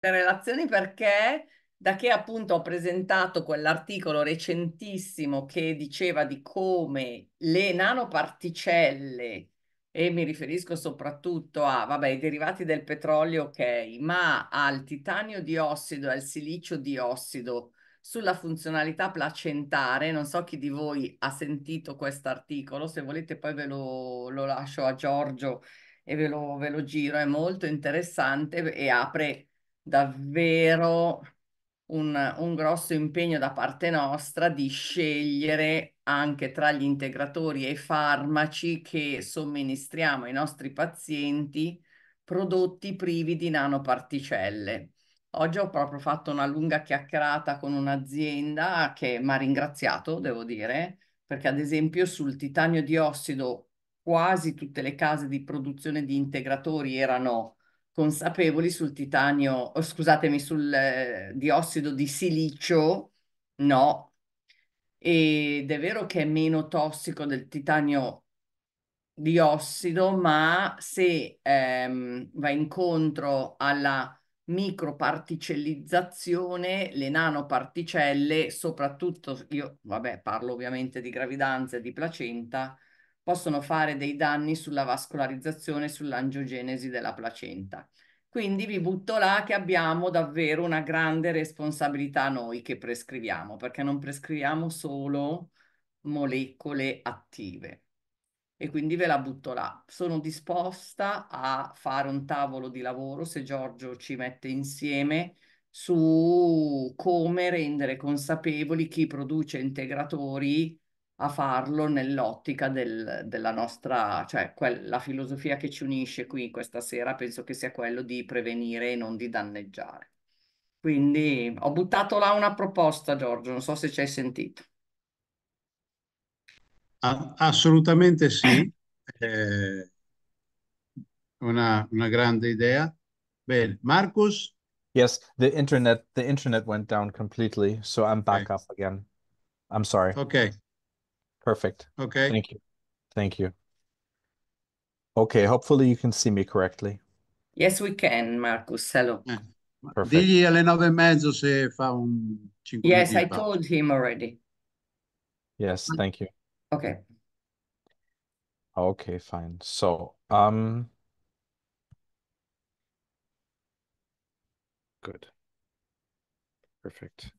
le relazioni perché da che appunto ho presentato quell'articolo recentissimo che diceva di come le nanoparticelle, e mi riferisco soprattutto a, vabbè, i derivati del petrolio, ok, ma al titanio diossido e al silicio diossido sulla funzionalità placentare, non so chi di voi ha sentito questo articolo, se volete poi ve lo, lo, lascio a Giorgio e ve lo, ve lo giro, è molto interessante e apre davvero un, un, grosso impegno da parte nostra di scegliere anche tra gli integratori e i farmaci che somministriamo ai nostri pazienti prodotti privi di nanoparticelle. Oggi ho proprio fatto una lunga chiacchierata con un'azienda che mi ha ringraziato, devo dire, perché ad esempio sul titanio diossido quasi tutte le case di produzione di integratori erano consapevoli sul titanio, oh, scusatemi, sul eh, diossido di silicio, no. Ed è vero che è meno tossico del titanio diossido, ma se ehm, va incontro alla microparticellizzazione, le nanoparticelle, soprattutto io, vabbè, parlo ovviamente di gravidanza e di placenta, possono fare dei danni sulla vascolarizzazione e sull'angiogenesi della placenta. Quindi vi butto là che abbiamo davvero una grande responsabilità noi che prescriviamo, perché non prescriviamo solo molecole attive. E quindi ve la butto là. Sono disposta a fare un tavolo di lavoro se Giorgio ci mette insieme su come rendere consapevoli chi produce integratori a farlo nell'ottica del, della nostra, cioè quella filosofia che ci unisce qui questa sera, penso che sia quello di prevenire e non di danneggiare. Quindi ho buttato là una proposta, Giorgio, non so se ci hai sentito. assolutamente sì, eh, una, una grande idea. Bene, Marcus? Yes, the internet, the internet went down completely, so I'm back okay. up again. I'm sorry. Okay. Perfect. Okay. Thank you. Thank you. Okay, hopefully you can see me correctly. Yes, we can, Marcus. Hello. Perfect. alle nove e mezzo se fa un Yes, I told him already. Yes, thank you. Okay. Okay, fine. So, um, good. Perfect.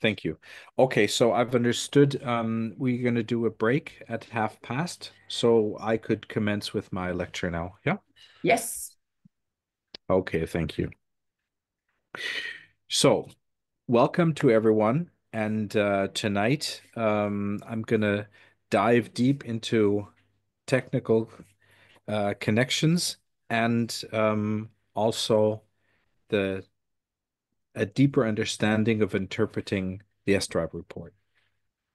Thank you. Okay, so I've understood um, we're going to do a break at half past, so I could commence with my lecture now. Yeah? Yes. Okay, thank you. So, welcome to everyone. And uh, tonight, um, I'm going to dive deep into technical uh, connections and um, also the a deeper understanding of interpreting the STRAB report.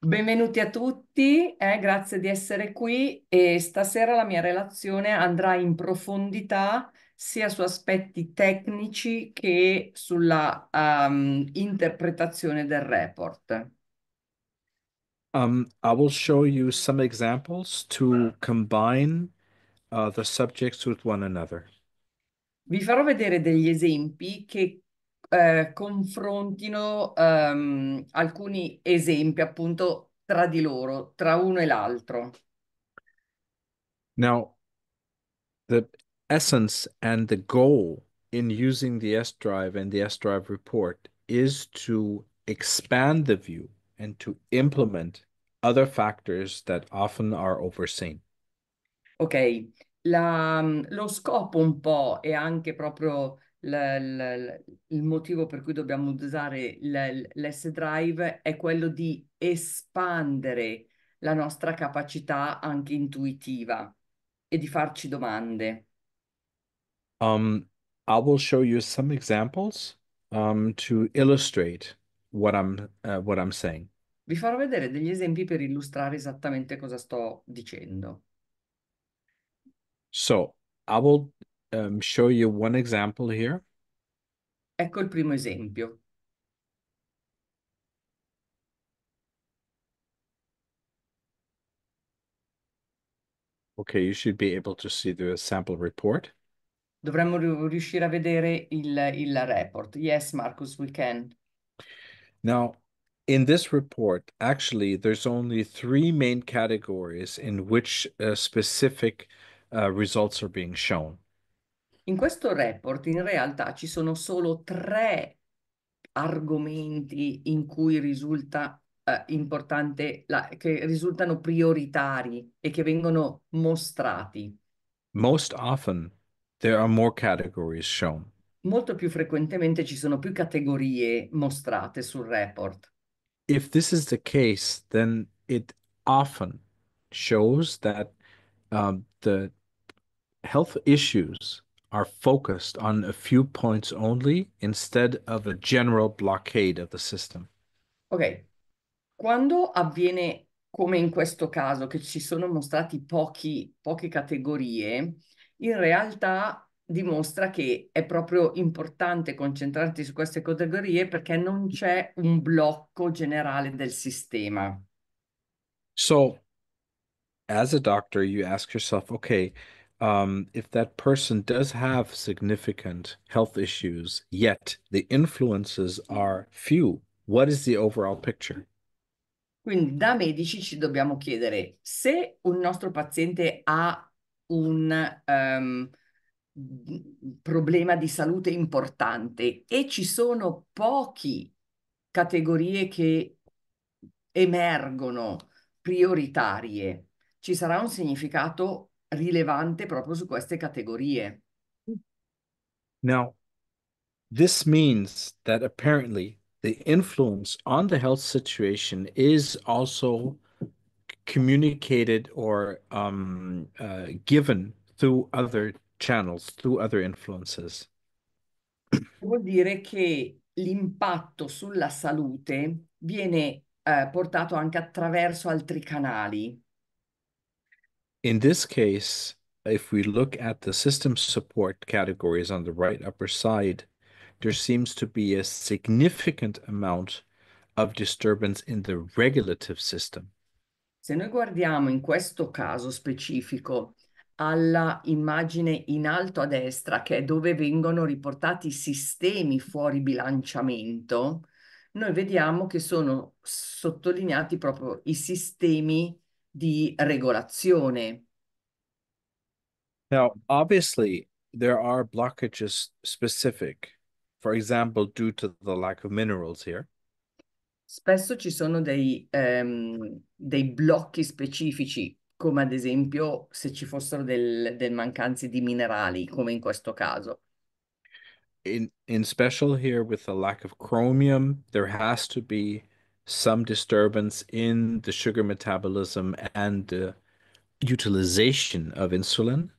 Benvenuti a tutti, eh, grazie di essere qui e stasera la mia relazione andrà in profondità sia su aspetti tecnici che sulla um, interpretazione del report. Um, I will show you some examples to combine uh, the subjects with one another. Vi farò vedere degli esempi che eh, confrontino ehm, alcuni esempi appunto tra di loro, tra uno e l'altro. Now, the essence and the goal in using the S drive and the S drive report is to expand the view and to implement other factors that often are overseen. Ok, La, lo scopo un po' è anche proprio il motivo per cui dobbiamo usare l'S-Drive è quello di espandere la nostra capacità anche intuitiva e di farci domande. Um, I will show you some examples um, to illustrate what I'm, uh, what I'm saying. Vi farò vedere degli esempi per illustrare esattamente cosa sto dicendo. So, I will um, show you one example here? Ecco il primo esempio. Okay, you should be able to see the sample report. Dovremmo riuscire a vedere il, il report. Yes, Marcus, we can. Now, in this report, actually, there's only three main categories in which uh, specific uh, results are being shown. In questo report in realtà ci sono solo tre argomenti in cui risulta eh, importante, la, che risultano prioritari e che vengono mostrati. Most often there are more categories shown. Molto più frequentemente ci sono più categorie mostrate sul report. If this is the case, then it often shows that um, the health issues are focused on a few points only instead of a general blockade of the system. Ok, quando avviene come in questo caso che ci sono mostrati pochi, poche categorie, in realtà dimostra che è proprio importante concentrarti su queste categorie perché non c'è un blocco generale del sistema. So, as a doctor, you ask yourself, okay, um, if that person does have significant health issues, yet the influences are few, what is the overall picture? Quindi da medici ci dobbiamo chiedere se un nostro paziente ha un um, problema di salute importante e ci sono poche categorie che emergono prioritarie, ci sarà un significato rilevante proprio su queste categorie. Now, this means that apparently the influence on the health situation is also communicated or um, uh, given through other channels, through other influences. Vuol dire che l'impatto sulla salute viene eh, portato anche attraverso altri canali. In this case, if we look at the system support categories on the right upper side, there seems to be a significant amount of disturbance in the regulative system. Se noi guardiamo in questo caso specifico alla immagine in alto a destra, che è dove vengono riportati i sistemi fuori bilanciamento, noi vediamo che sono sottolineati proprio i sistemi di regolazione. Now, obviously, there are blockages specific, for example, due to the lack of minerals here. Spesso ci sono dei, um, dei blocchi specifici, come ad esempio se ci fossero delle del mancanze di minerali, come in questo caso. In, in special here with the lack of chromium, there has to be some disturbance in the sugar metabolism and the utilization of insulin.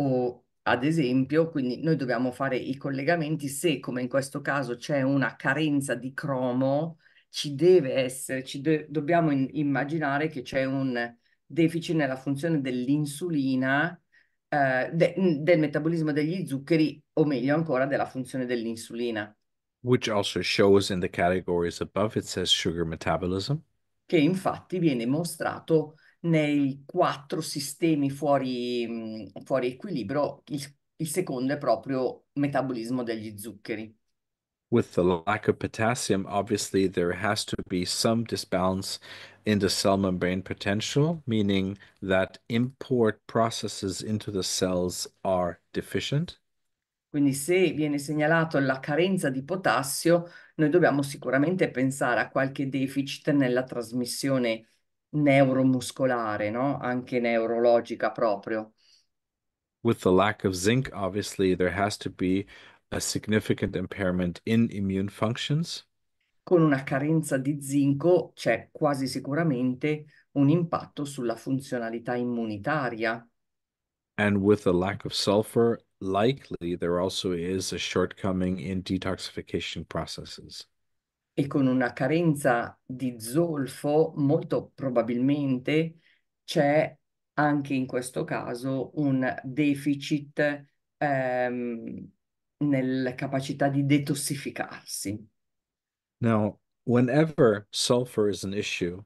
O ad esempio, quindi noi dobbiamo fare i collegamenti se, come in questo caso, c'è una carenza di cromo, ci deve essere, ci do dobbiamo immaginare che c'è un deficit nella funzione dell'insulina, eh, de del metabolismo degli zuccheri, o meglio ancora della funzione dell'insulina. which also shows in the categories above, it says sugar metabolism. Che infatti viene mostrato nei quattro sistemi fuori, mm, fuori equilibrio, il, il secondo è proprio metabolismo degli zuccheri. With the lack of potassium, obviously there has to be some disbalance in the cell membrane potential, meaning that import processes into the cells are deficient. Quindi se viene segnalato la carenza di potassio, noi dobbiamo sicuramente pensare a qualche deficit nella trasmissione neuromuscolare, no? anche neurologica proprio. With the lack of zinc, obviously, there has to be a significant impairment in immune functions. Con una carenza di zinco c'è quasi sicuramente un impatto sulla funzionalità immunitaria. And with a lack of sulfur likely there also is a shortcoming in detoxification processes. E con una carenza di zolfo molto probabilmente c'è anche in questo caso un deficit um, nella capacità di detossificarsi. Now, whenever sulfur is an issue,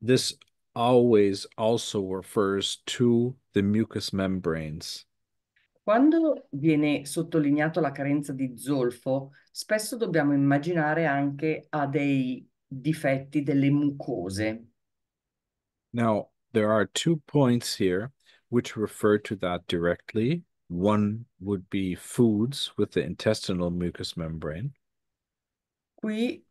this always also refers to the mucous membranes. Quando viene sottolineato la carenza di zolfo, spesso dobbiamo immaginare anche a dei difetti delle mucose. Now, there are two points here which refer to that directly. One would be foods with the intestinal mucous membrane. Qui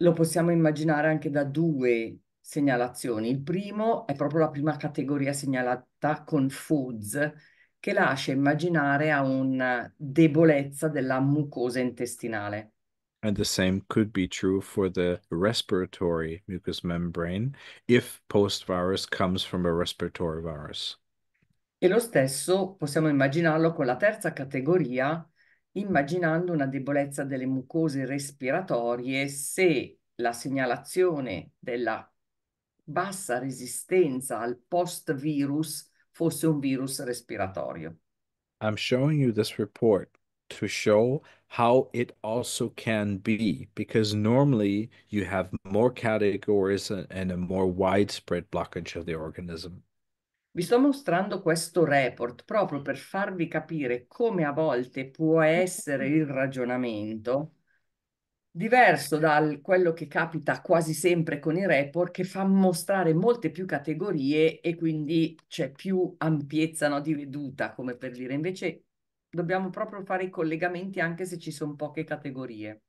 lo possiamo immaginare anche da due segnalazioni. Il primo è proprio la prima categoria segnalata con foods che lascia immaginare a una debolezza della mucosa intestinale. And the same could be true for the respiratory mucous membrane if post-virus comes from a respiratory virus. E lo stesso possiamo immaginarlo con la terza categoria, immaginando una debolezza delle mucose respiratorie se la segnalazione della bassa resistenza al post-virus fosse un virus respiratorio. I'm showing you this report to show how it also can be because normally you have more categories and a more widespread blockage of the organism. Vi sto mostrando questo report proprio per farvi capire come a volte può essere il ragionamento diverso da quello che capita quasi sempre con i report, che fa mostrare molte più categorie e quindi c'è più ampiezza no, di veduta, come per dire. Invece dobbiamo proprio fare i collegamenti anche se ci sono poche categorie.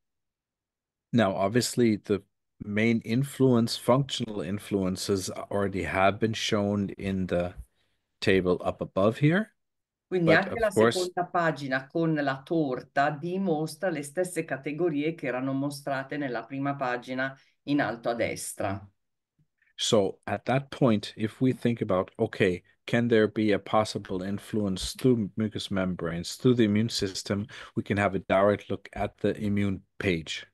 Now, obviously, the main influence, functional influences already have been shown in the table up above here. Quindi But anche la course, seconda pagina con la torta dimostra le stesse categorie che erano mostrate nella prima pagina in alto a destra. so at that point, if we think about, okay, can there be a possible influence through mucous membranes, through the immune system, we can have a direct look at the immune page.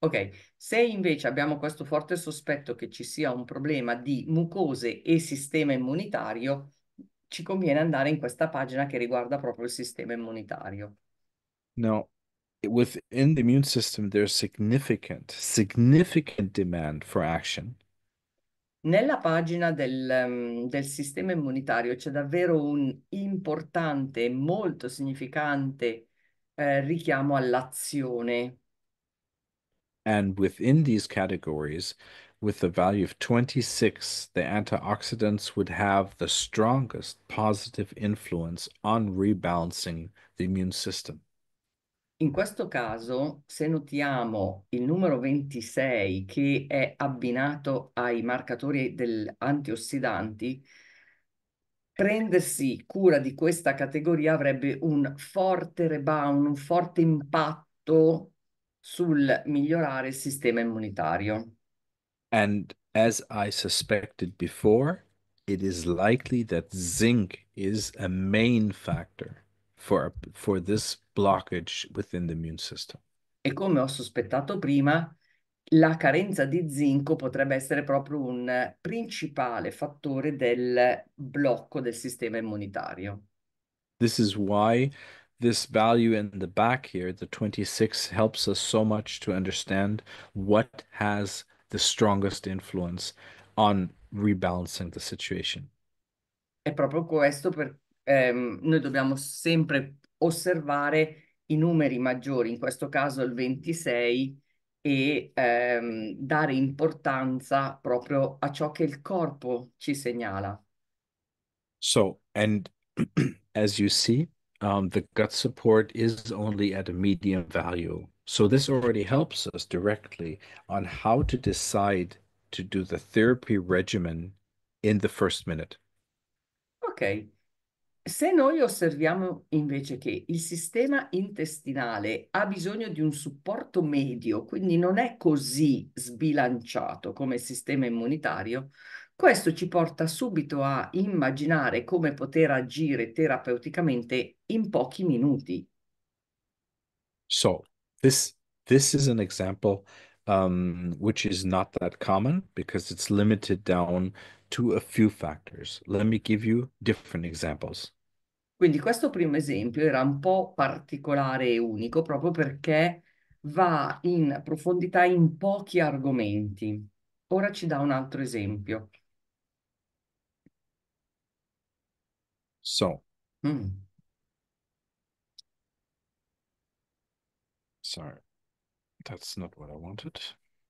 Ok, se invece abbiamo questo forte sospetto che ci sia un problema di mucose e sistema immunitario, ci conviene andare in questa pagina che riguarda proprio il sistema immunitario. Now, within the immune system, there's significant, significant demand for action. Nella pagina del, ehm, del sistema immunitario c'è davvero un importante, molto significante eh, richiamo all'azione. And within these categories, with the value of 26, the antioxidants would have the strongest positive influence on rebalancing the immune system. In questo caso, se notiamo il numero 26 che è abbinato ai marcatori degli antiossidanti, prendersi cura di questa categoria avrebbe un forte rebound, un forte impatto sul migliorare il sistema immunitario. And as I suspected before, it is likely that zinc is a main factor for, for this blockage within the immune system. E come ho sospettato prima, la carenza di zinco potrebbe essere proprio un principale fattore del blocco del sistema immunitario. This is why this value in the back here, the 26, helps us so much to understand what has the strongest influence on rebalancing the situation. È proprio questo per ehm, noi dobbiamo sempre osservare i numeri maggiori, in questo caso il 26 e ehm, dare importanza proprio a ciò che il corpo ci segnala. So, and as you see, um, the gut support is only at a medium value. So this already helps us directly on how to decide to do the therapy regimen in the first minute. Ok. Se noi osserviamo invece che il sistema intestinale ha bisogno di un supporto medio, quindi non è così sbilanciato come il sistema immunitario, questo ci porta subito a immaginare come poter agire terapeuticamente in pochi minuti. So, this this is an example um, which is not that common because it's limited down to a few factors. Let me give you different examples. Quindi questo primo esempio era un po' particolare e unico proprio perché va in profondità in pochi argomenti. Ora ci dà un altro esempio. So, mm. Sorry, that's not what I wanted.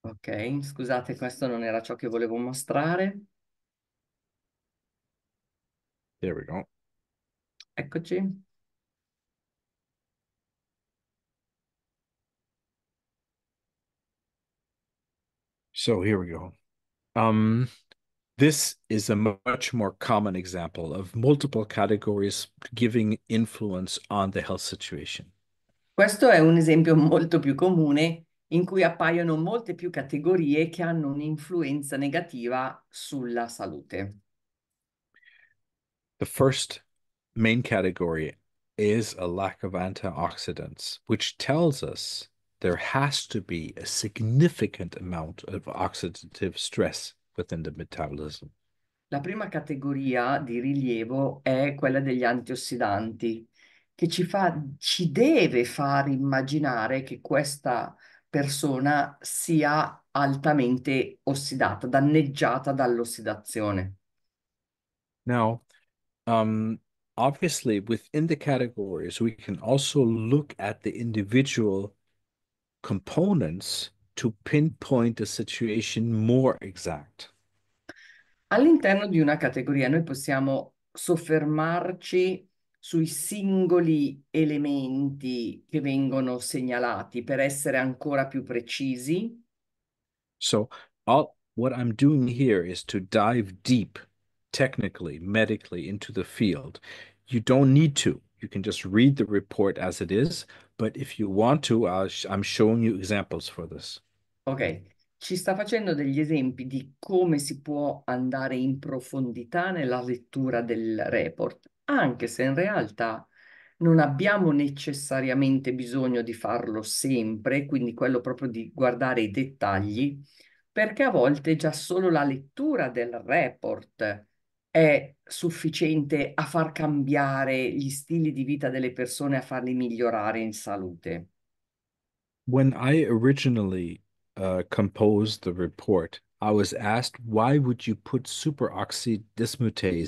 Ok, scusate, questo non era ciò che volevo mostrare. There we go. Eccoci. So here we go. Um, this is a much more common example of multiple categories giving influence on the health situation. Questo è un esempio molto più comune in cui appaiono molte più categorie che hanno un'influenza negativa sulla salute. The first main category is a lack of antioxidants, which tells us there has to be a significant amount of oxidative stress within the metabolism. La prima categoria di rilievo è quella degli antiossidanti, che ci fa, ci deve far immaginare che questa persona sia altamente ossidata, danneggiata dall'ossidazione. Now, um, obviously, within the categories, we can also look at the individual components to pinpoint a situation more exact. All'interno di una categoria noi possiamo soffermarci sui singoli elementi che vengono segnalati per essere ancora più precisi. So, all what I'm doing here is to dive deep technically, medically into the field. You don't need to. You can just read the report as it is, but if you want to, i I'm showing you examples for this. Ok, ci sta facendo degli esempi di come si può andare in profondità nella lettura del report anche se in realtà non abbiamo necessariamente bisogno di farlo sempre, quindi quello proprio di guardare i dettagli, perché a volte già solo la lettura del report è sufficiente a far cambiare gli stili di vita delle persone, a farli migliorare in salute. When I originally uh, composed the report, i was asked, why would you put superoxide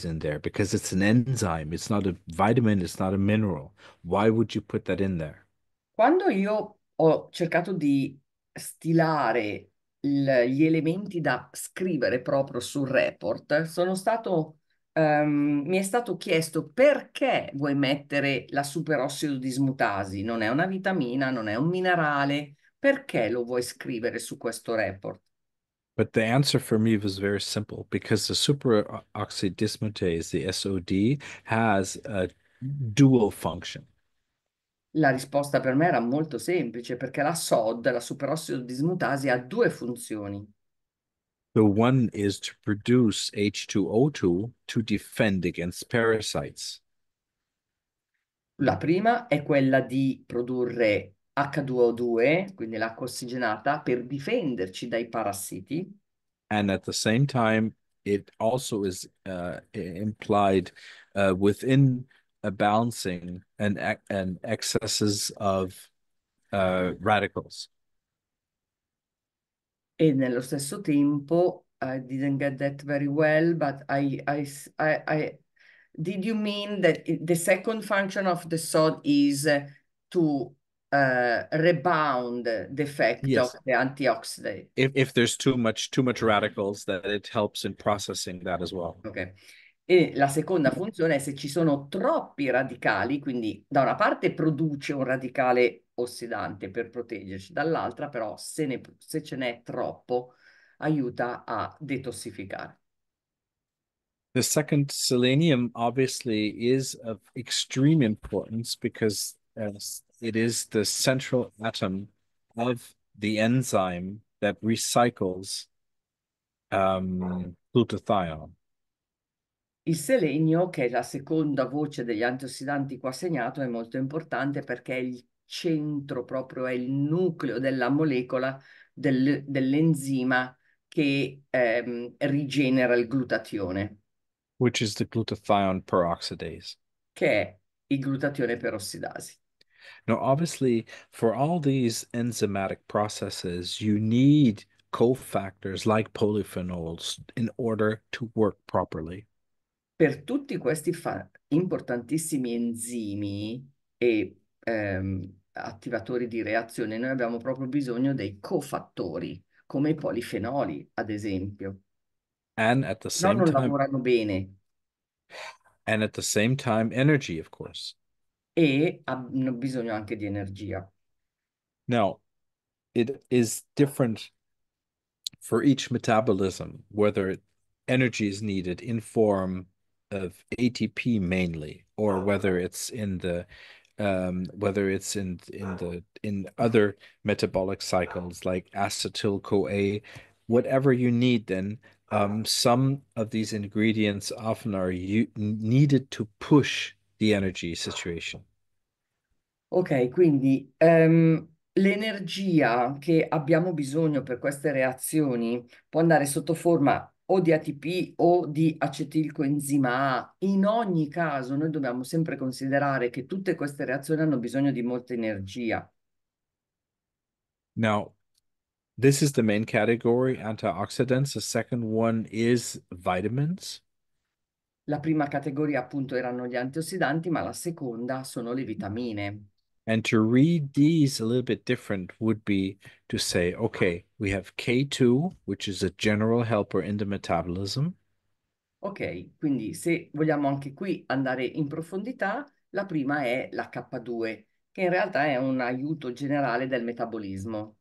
in there? Because it's an enzyme, it's not a vitamin, it's not a mineral. Why would you put that in there? Quando io ho cercato di stilare il- gli elementi da scrivere proprio sul report, sono stato, ehm, mi è stato chiesto perché vuoi mettere la superossido dismutasi? Non è una vitamina, non è un minerale, perché lo vuoi scrivere su questo report? But the answer for me was very simple because the superoxydismutase, the SOD, has a dual function. La risposta per me era molto semplice perché la SOD, la superossido dismutasi, ha due funzioni. The one is to produce H2O2 to defend against parasites. La prima è quella di produrre H2O2, quindi l'acqua ossigenata, per difenderci dai parassiti. And at the same time, it also is uh, implied uh, within a balancing and, and excesses of uh, radicals. E nello stesso tempo, I didn't get that very well, but I, I, I, I did you mean that the second function of the sod is to uh, rebound the yes. of the antioxidant. If, if there's too much too much radicals, that it helps in processing that as well. Okay. E la seconda funzione è se ci sono troppi radicali, quindi da una parte produce un radicale ossidante per proteggerci, dall'altra però se, ne, se ce n'è troppo aiuta a detossificare. The second selenium obviously is of extreme importance because uh, it is the central atom of the enzyme that recycles um, glutathione. Il selenio, che è la seconda voce degli antiossidanti qua segnato, è molto importante perché è il centro proprio, è il nucleo della molecola del, dell'enzima che ehm, rigenera il glutatione. Which is the glutathione peroxidase. Che è il glutatione perossidasi. Now, obviously, for all these enzymatic processes, you need cofactors like polyphenols in order to work properly. Per tutti questi importantissimi enzimi e ehm, attivatori di reazione, noi abbiamo proprio bisogno dei cofattori, come i polifenoli, ad esempio. And at the same no, non time... lavorano bene. And at the same time, energy, of course e hanno bisogno anche di energia. Now, it is different for each metabolism, whether energy is needed in form of ATP mainly, or whether it's in the um, whether it's in in the in other metabolic cycles like acetyl CoA, whatever you need. Then um, some of these ingredients often are you needed to push the energy situation. Ok, quindi ehm, l'energia che abbiamo bisogno per queste reazioni può andare sotto forma o di ATP o di acetilcoenzima A. In ogni caso, noi dobbiamo sempre considerare che tutte queste reazioni hanno bisogno di molta energia. Now, this is the main category, antioxidants. The second one is vitamins. La prima categoria appunto erano gli antiossidanti, ma la seconda sono le vitamine. And to read these a little bit different would be to say, okay, we have K2, which is a general helper in the metabolism. Ok, quindi se vogliamo anche qui andare in profondità, la prima è la K2, che in realtà è un aiuto generale del metabolismo.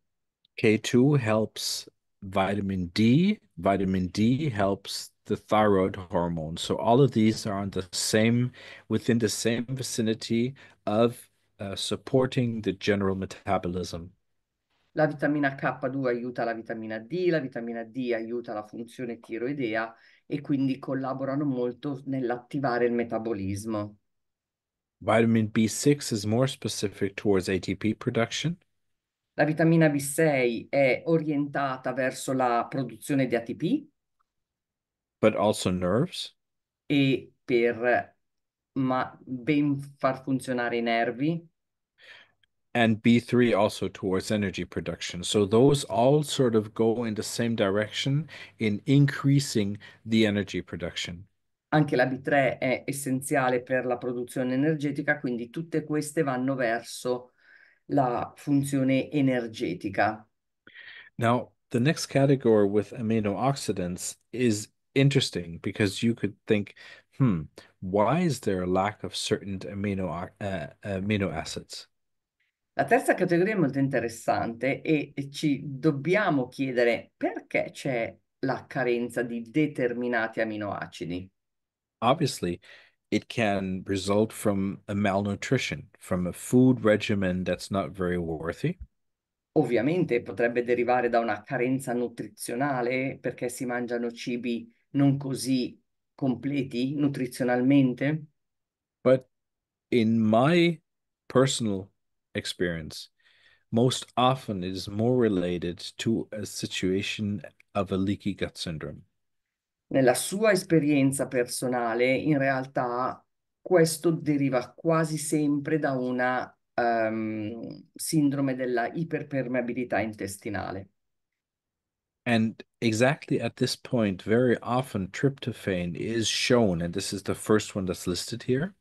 K2 helps vitamin D, vitamin D helps the thyroid hormone. So all of these are on the same within the same vicinity of uh, supporting the general metabolism. La vitamina K2 aiuta la vitamina D, la vitamina D aiuta la funzione tiroidea e quindi collaborano molto nell'attivare il metabolismo. Vitamin B6 is more specific towards ATP production. La vitamina B6 è orientata verso la produzione di ATP. But also nerves? E per ma ben far funzionare i nervi. And B3 also towards energy production. So those all sort of go in the same direction in increasing the energy production. Anche la B3 è essenziale per la produzione energetica, quindi tutte queste vanno verso la funzione energetica. Now, the next category with amino oxidants is interesting because you could think, hmm, why is there a lack of certain amino, uh, amino acids? La terza categoria è molto interessante e ci dobbiamo chiedere perché c'è la carenza di determinati aminoacidi. Obviously, it can result from a malnutrition, from a food regimen that's not very worthy. Ovviamente potrebbe derivare da una carenza nutrizionale perché si mangiano cibi non così completi nutrizionalmente? But in my personal experience, most often it is more related to a situation of a leaky gut syndrome. Nella sua esperienza personale, in realtà questo deriva quasi sempre da una um, sindrome della iperpermeabilità intestinale. And exactly at this point, very often tryptophan is shown, and this is the first one that's listed here.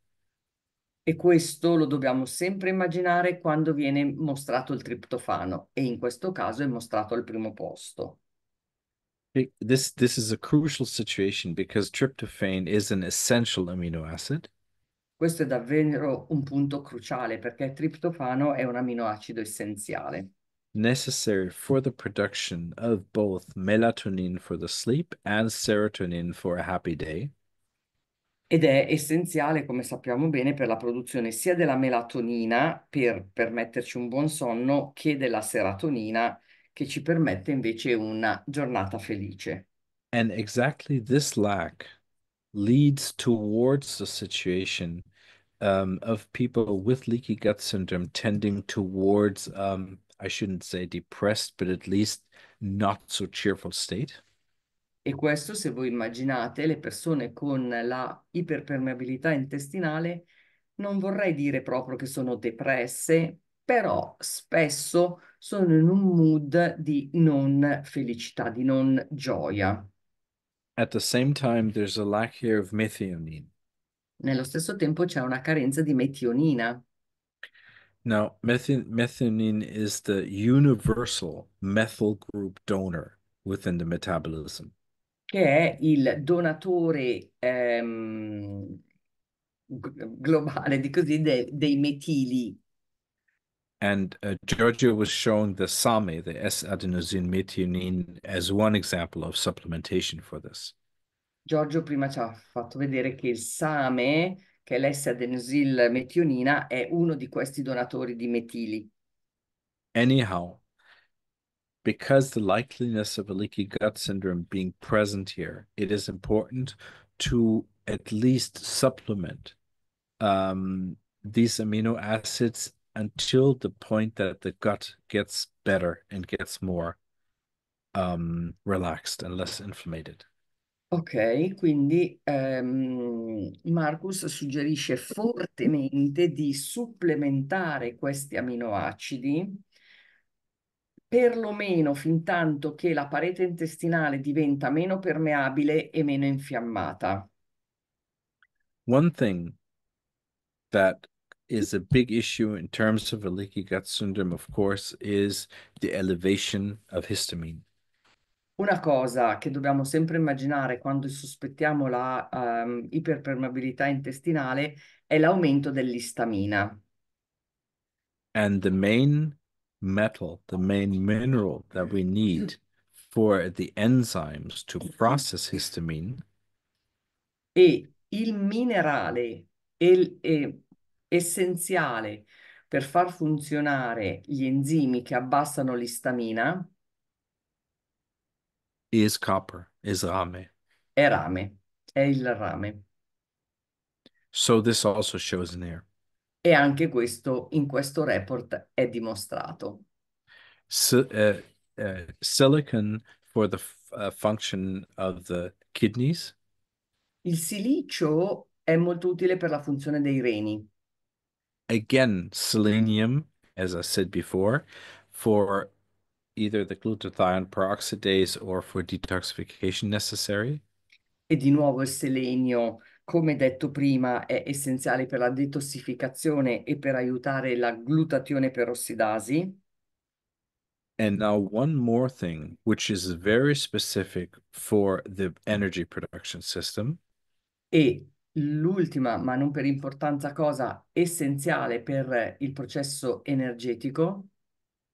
E questo lo dobbiamo sempre immaginare quando viene mostrato il triptofano, e in questo caso è mostrato al primo posto. This, this is a crucial situation because tryptophan is an essential amino acid. Questo è davvero un punto cruciale perché il triptofano è un aminoacido essenziale necessary for the production of both melatonin for the sleep and serotonin for a happy day. Ed è essenziale, come sappiamo bene, per la produzione sia della melatonina per permetterci un buon sonno che della serotonina che ci permette invece una giornata felice. And exactly this lack leads towards the situation um, of people with leaky gut syndrome tending towards um, I shouldn't say depressed, but at least not so cheerful state. E questo, se voi immaginate, le persone con la iperpermeabilità intestinale, non vorrei dire proprio che sono depresse, però spesso sono in un mood di non felicità, di non gioia. At the same time, there's a lack here of methionine. Nello stesso tempo c'è una carenza di metionina. Now, methionine, is the universal methyl group donor within the metabolism. Che è il donatore um, globale di così de, dei metili. And uh, Giorgio was showing the SAMe, the S-adenosine methionine, as one example of supplementation for this. Giorgio prima ci ha fatto vedere che il SAMe che metionina, è uno di questi donatori di metili. Anyhow, because the likeliness of a leaky gut syndrome being present here, it is important to at least supplement um, these amino acids until the point that the gut gets better and gets more um, relaxed and less inflamed. Ok, quindi ehm, Marcus suggerisce fortemente di supplementare questi aminoacidi perlomeno fin tanto che la parete intestinale diventa meno permeabile e meno infiammata. One thing that is a big issue in terms of a leaky gut syndrome, of course, is the elevation of histamine. Una cosa che dobbiamo sempre immaginare quando sospettiamo la ehm, iperpermeabilità intestinale è l'aumento dell'istamina. And the main metal, the main mineral that we need for the enzymes to process histamine. E il minerale el- e essenziale per far funzionare gli enzimi che abbassano l'istamina Is copper, is rame. È rame, è il rame. So this also shows in here. E anche questo in questo report è dimostrato. So, uh, eh, uh, eh, silicon for the uh, function of the kidneys. Il silicio è molto utile per la funzione dei reni. Again, selenium, as I said before, for either the glutathione peroxidase or for detoxification necessary? E di nuovo il selenio, come detto prima, è essenziale per la detossificazione e per aiutare la glutatione peroxidasi. And now, one more thing, which is very specific for the energy production system. E l'ultima, ma non per importanza, cosa essenziale per il processo energetico.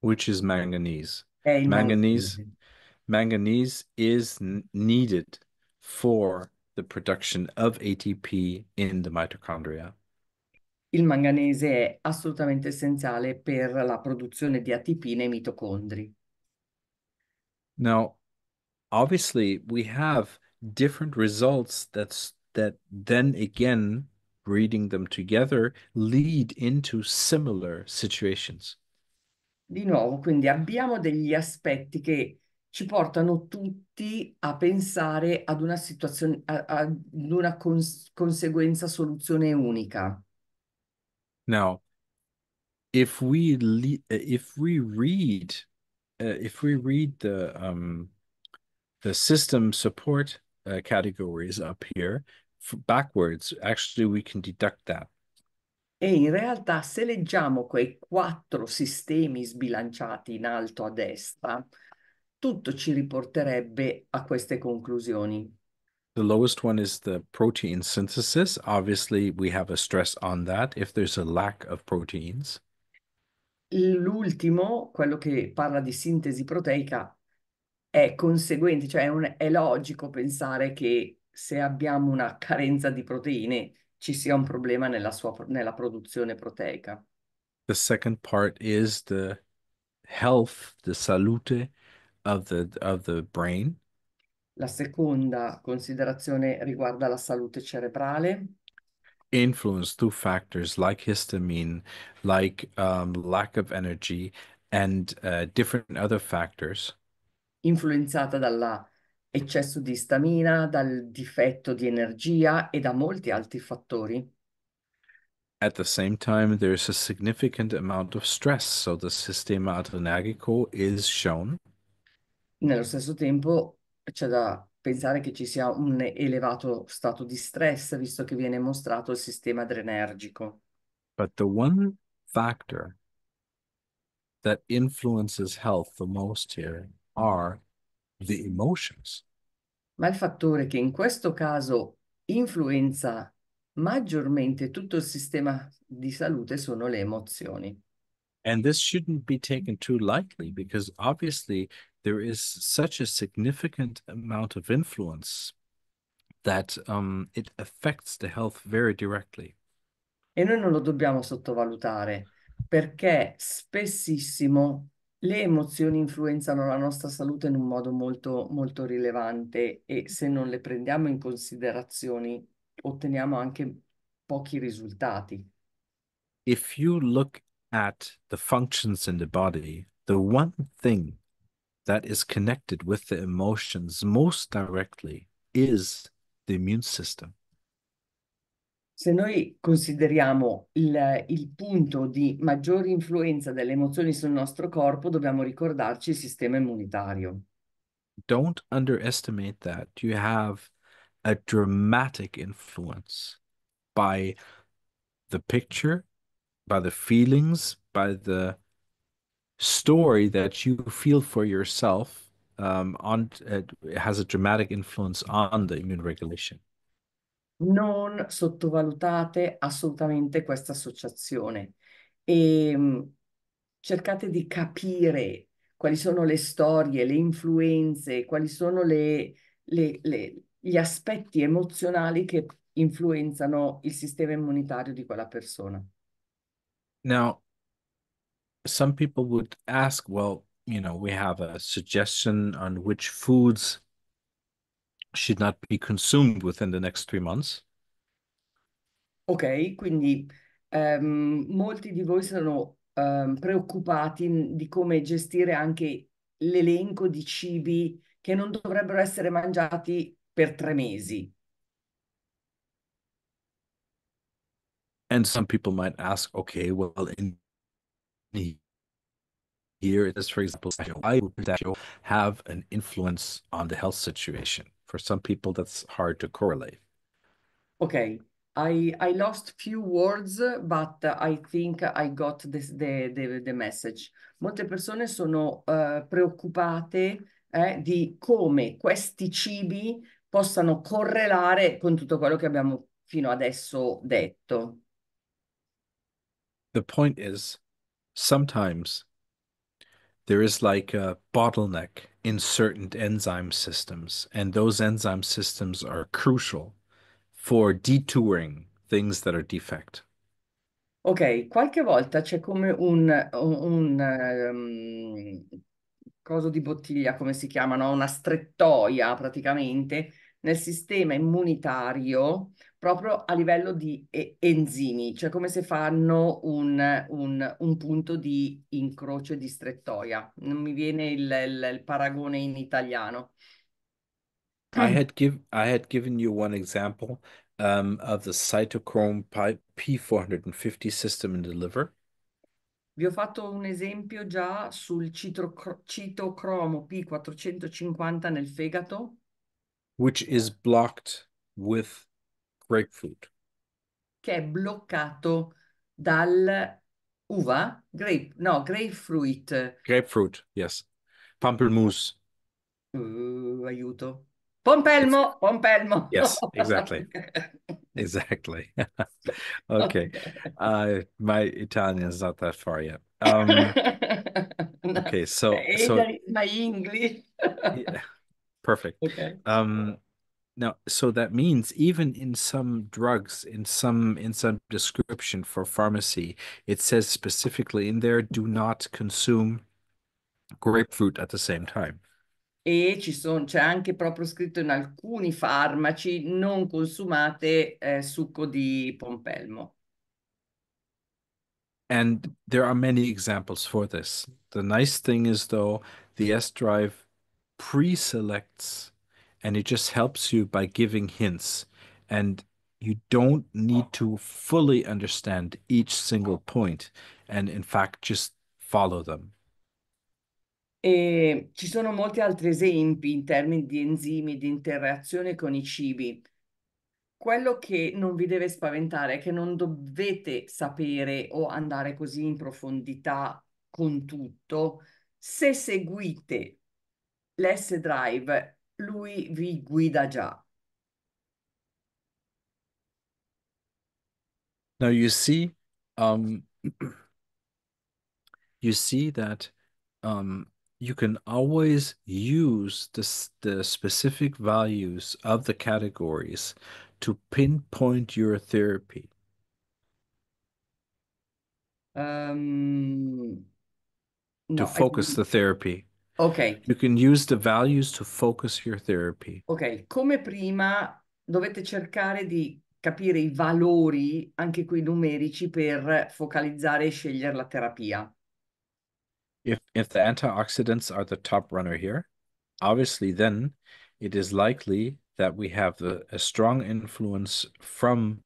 Which is manganese. manganese manganese is needed for the production of ATP in the mitochondria. Il manganese è assolutamente essenziale per la produzione di ATP nei mitocondri. Now, obviously, we have different results that's that then again reading them together lead into similar situations. Di nuovo, quindi abbiamo degli aspetti che ci portano tutti a pensare ad una situazione, ad una cons- conseguenza soluzione unica. Now, if we le- if we read uh, if we read the um, the system support uh, categories up here backwards, actually we can deduct that e in realtà se leggiamo quei quattro sistemi sbilanciati in alto a destra, tutto ci riporterebbe a queste conclusioni. The lowest one is the protein synthesis. Obviously, we have a stress on that if there's a lack of proteins. L'ultimo, quello che parla di sintesi proteica, è conseguente, cioè è, un, è logico pensare che se abbiamo una carenza di proteine ci sia un problema nella, sua, nella produzione proteica. The second part is the health, the salute of the, of the brain. La seconda considerazione riguarda la salute cerebrale. Influence through factors like histamine, like um, lack of energy and uh, different other factors. Influenzata dalla eccesso di stamina, dal difetto di energia e da molti altri fattori. At the same time, there's a significant amount of stress, so the sistema adrenergico is shown. Nello stesso tempo c'è da pensare che ci sia un elevato stato di stress, visto che viene mostrato il sistema adrenergico. But the one factor that influences health the most here are the emotions. Ma il fattore che in questo caso influenza maggiormente tutto il sistema di salute sono le emozioni. And this shouldn't be taken too lightly because obviously there is such a significant amount of influence that um, it affects the health very directly. E noi non lo dobbiamo sottovalutare perché spessissimo le emozioni influenzano la nostra salute in un modo molto, molto rilevante e se non le prendiamo in considerazione otteniamo anche pochi risultati. If you look at the functions in the body, the one thing that is connected with the emotions most directly is the immune system. Se noi consideriamo il, il, punto di maggiore influenza delle emozioni sul nostro corpo, dobbiamo ricordarci il sistema immunitario. Don't underestimate that. You have a dramatic influence by the picture, by the feelings, by the story that you feel for yourself. Um, on, it has a dramatic influence on the immune regulation. non sottovalutate assolutamente questa associazione e ehm, cercate di capire quali sono le storie, le influenze, quali sono le, le, le, gli aspetti emozionali che influenzano il sistema immunitario di quella persona. Now, some people would ask, well, you know, we have a suggestion on which foods should not be consumed within the next three months. Ok, quindi um, molti di voi sono um, ehm, preoccupati di come gestire anche l'elenco di cibi che non dovrebbero essere mangiati per tre mesi. And some people might ask, okay, well, in here for example, I would have an influence on the health situation? for some people that's hard to correlate okay i i lost few words but i think i got this, the, the, the message molte persone sono uh, preoccupate eh, di come questi cibi possano correlare con tutto quello che abbiamo fino adesso detto the point is sometimes there is like a bottleneck in certain enzyme systems. And those enzyme systems are crucial for detouring things that are defect. Ok, qualche volta c'è come un, un, um, coso di bottiglia, come si chiama, no? Una strettoia praticamente nel sistema immunitario proprio a livello di e- enzimi, cioè come se fanno un, un, un, punto di incrocio e di strettoia. Non mi viene il, il, il paragone in italiano. I had, give, I had given you one example um, of the cytochrome P450 system in the liver. Vi ho fatto un esempio già sul citro- citocromo P450 nel fegato. Which is blocked with grapefruit. Che è bloccato dal uva, grape, no, grapefruit. Grapefruit, yes. Pamplemousse. Uh, aiuto. Pompelmo, it's... pompelmo. Yes, exactly. exactly. okay. Uh, my Italian is not that far yet. Um, okay, so, so my English. yeah, perfect. Okay. Um, now, so that means even in some drugs, in some in some description for pharmacy, it says specifically in there, do not consume grapefruit at the same time. E ci sono, c'è anche proprio scritto in alcuni farmaci, non consumate eh, succo di pompelmo. And there are many examples for this. The nice thing is though, the S drive pre-selects and it just helps you by giving hints and you don't need to fully understand each single point and in fact just follow them. E ci sono molti altri esempi in termini di enzimi, di interazione con i cibi. Quello che non vi deve spaventare è che non dovete sapere o andare così in profondità con tutto. Se seguite l'S-Drive lui vi guida già. Now you see, um, you see that um, you can always use the the specific values of the categories to pinpoint your therapy. Um, no, to focus the therapy. Ok, You can use the values to focus your therapy. ok. Come prima dovete cercare di capire i valori, anche qui numerici, per focalizzare e scegliere la terapia. If if the antioxidants are the top runner here, obviously then it is likely that we have the, a strong influence from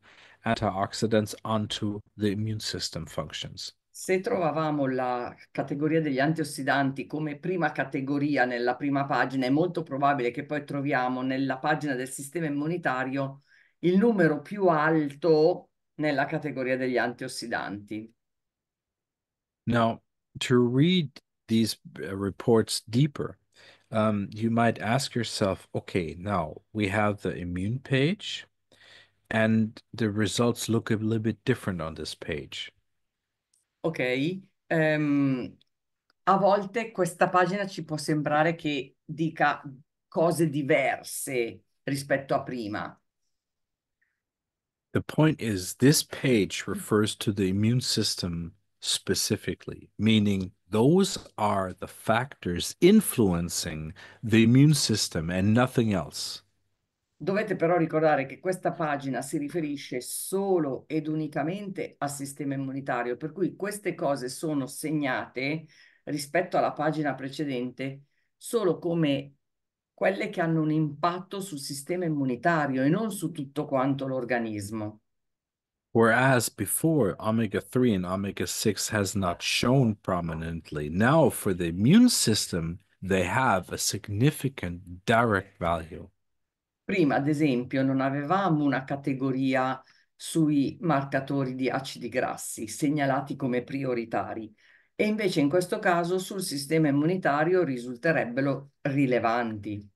antioxidants onto the immune system functions. se trovavamo la categoria degli antiossidanti come prima categoria nella prima pagina, è molto probabile che poi troviamo nella pagina del sistema immunitario il numero più alto nella categoria degli antiossidanti. Now, to read these uh, reports deeper, um, you might ask yourself, okay, now we have the immune page and the results look a little bit different on this page ok? Ehm, a volte questa pagina ci può sembrare che dica cose diverse rispetto a prima. The point is, this page mm. refers to the immune system specifically, meaning those are the factors influencing the immune system and nothing else. Dovete però ricordare che questa pagina si riferisce solo ed unicamente al sistema immunitario, per cui queste cose sono segnate rispetto alla pagina precedente solo come quelle che hanno un impatto sul sistema immunitario e non su tutto quanto l'organismo. Whereas before, omega 3 and omega 6 has not shown prominently. Now, for the immune system, they have a significant direct value. Prima, ad esempio, non avevamo una categoria sui marcatori di acidi grassi segnalati come prioritari e invece in questo caso sul sistema immunitario risulterebbero rilevanti.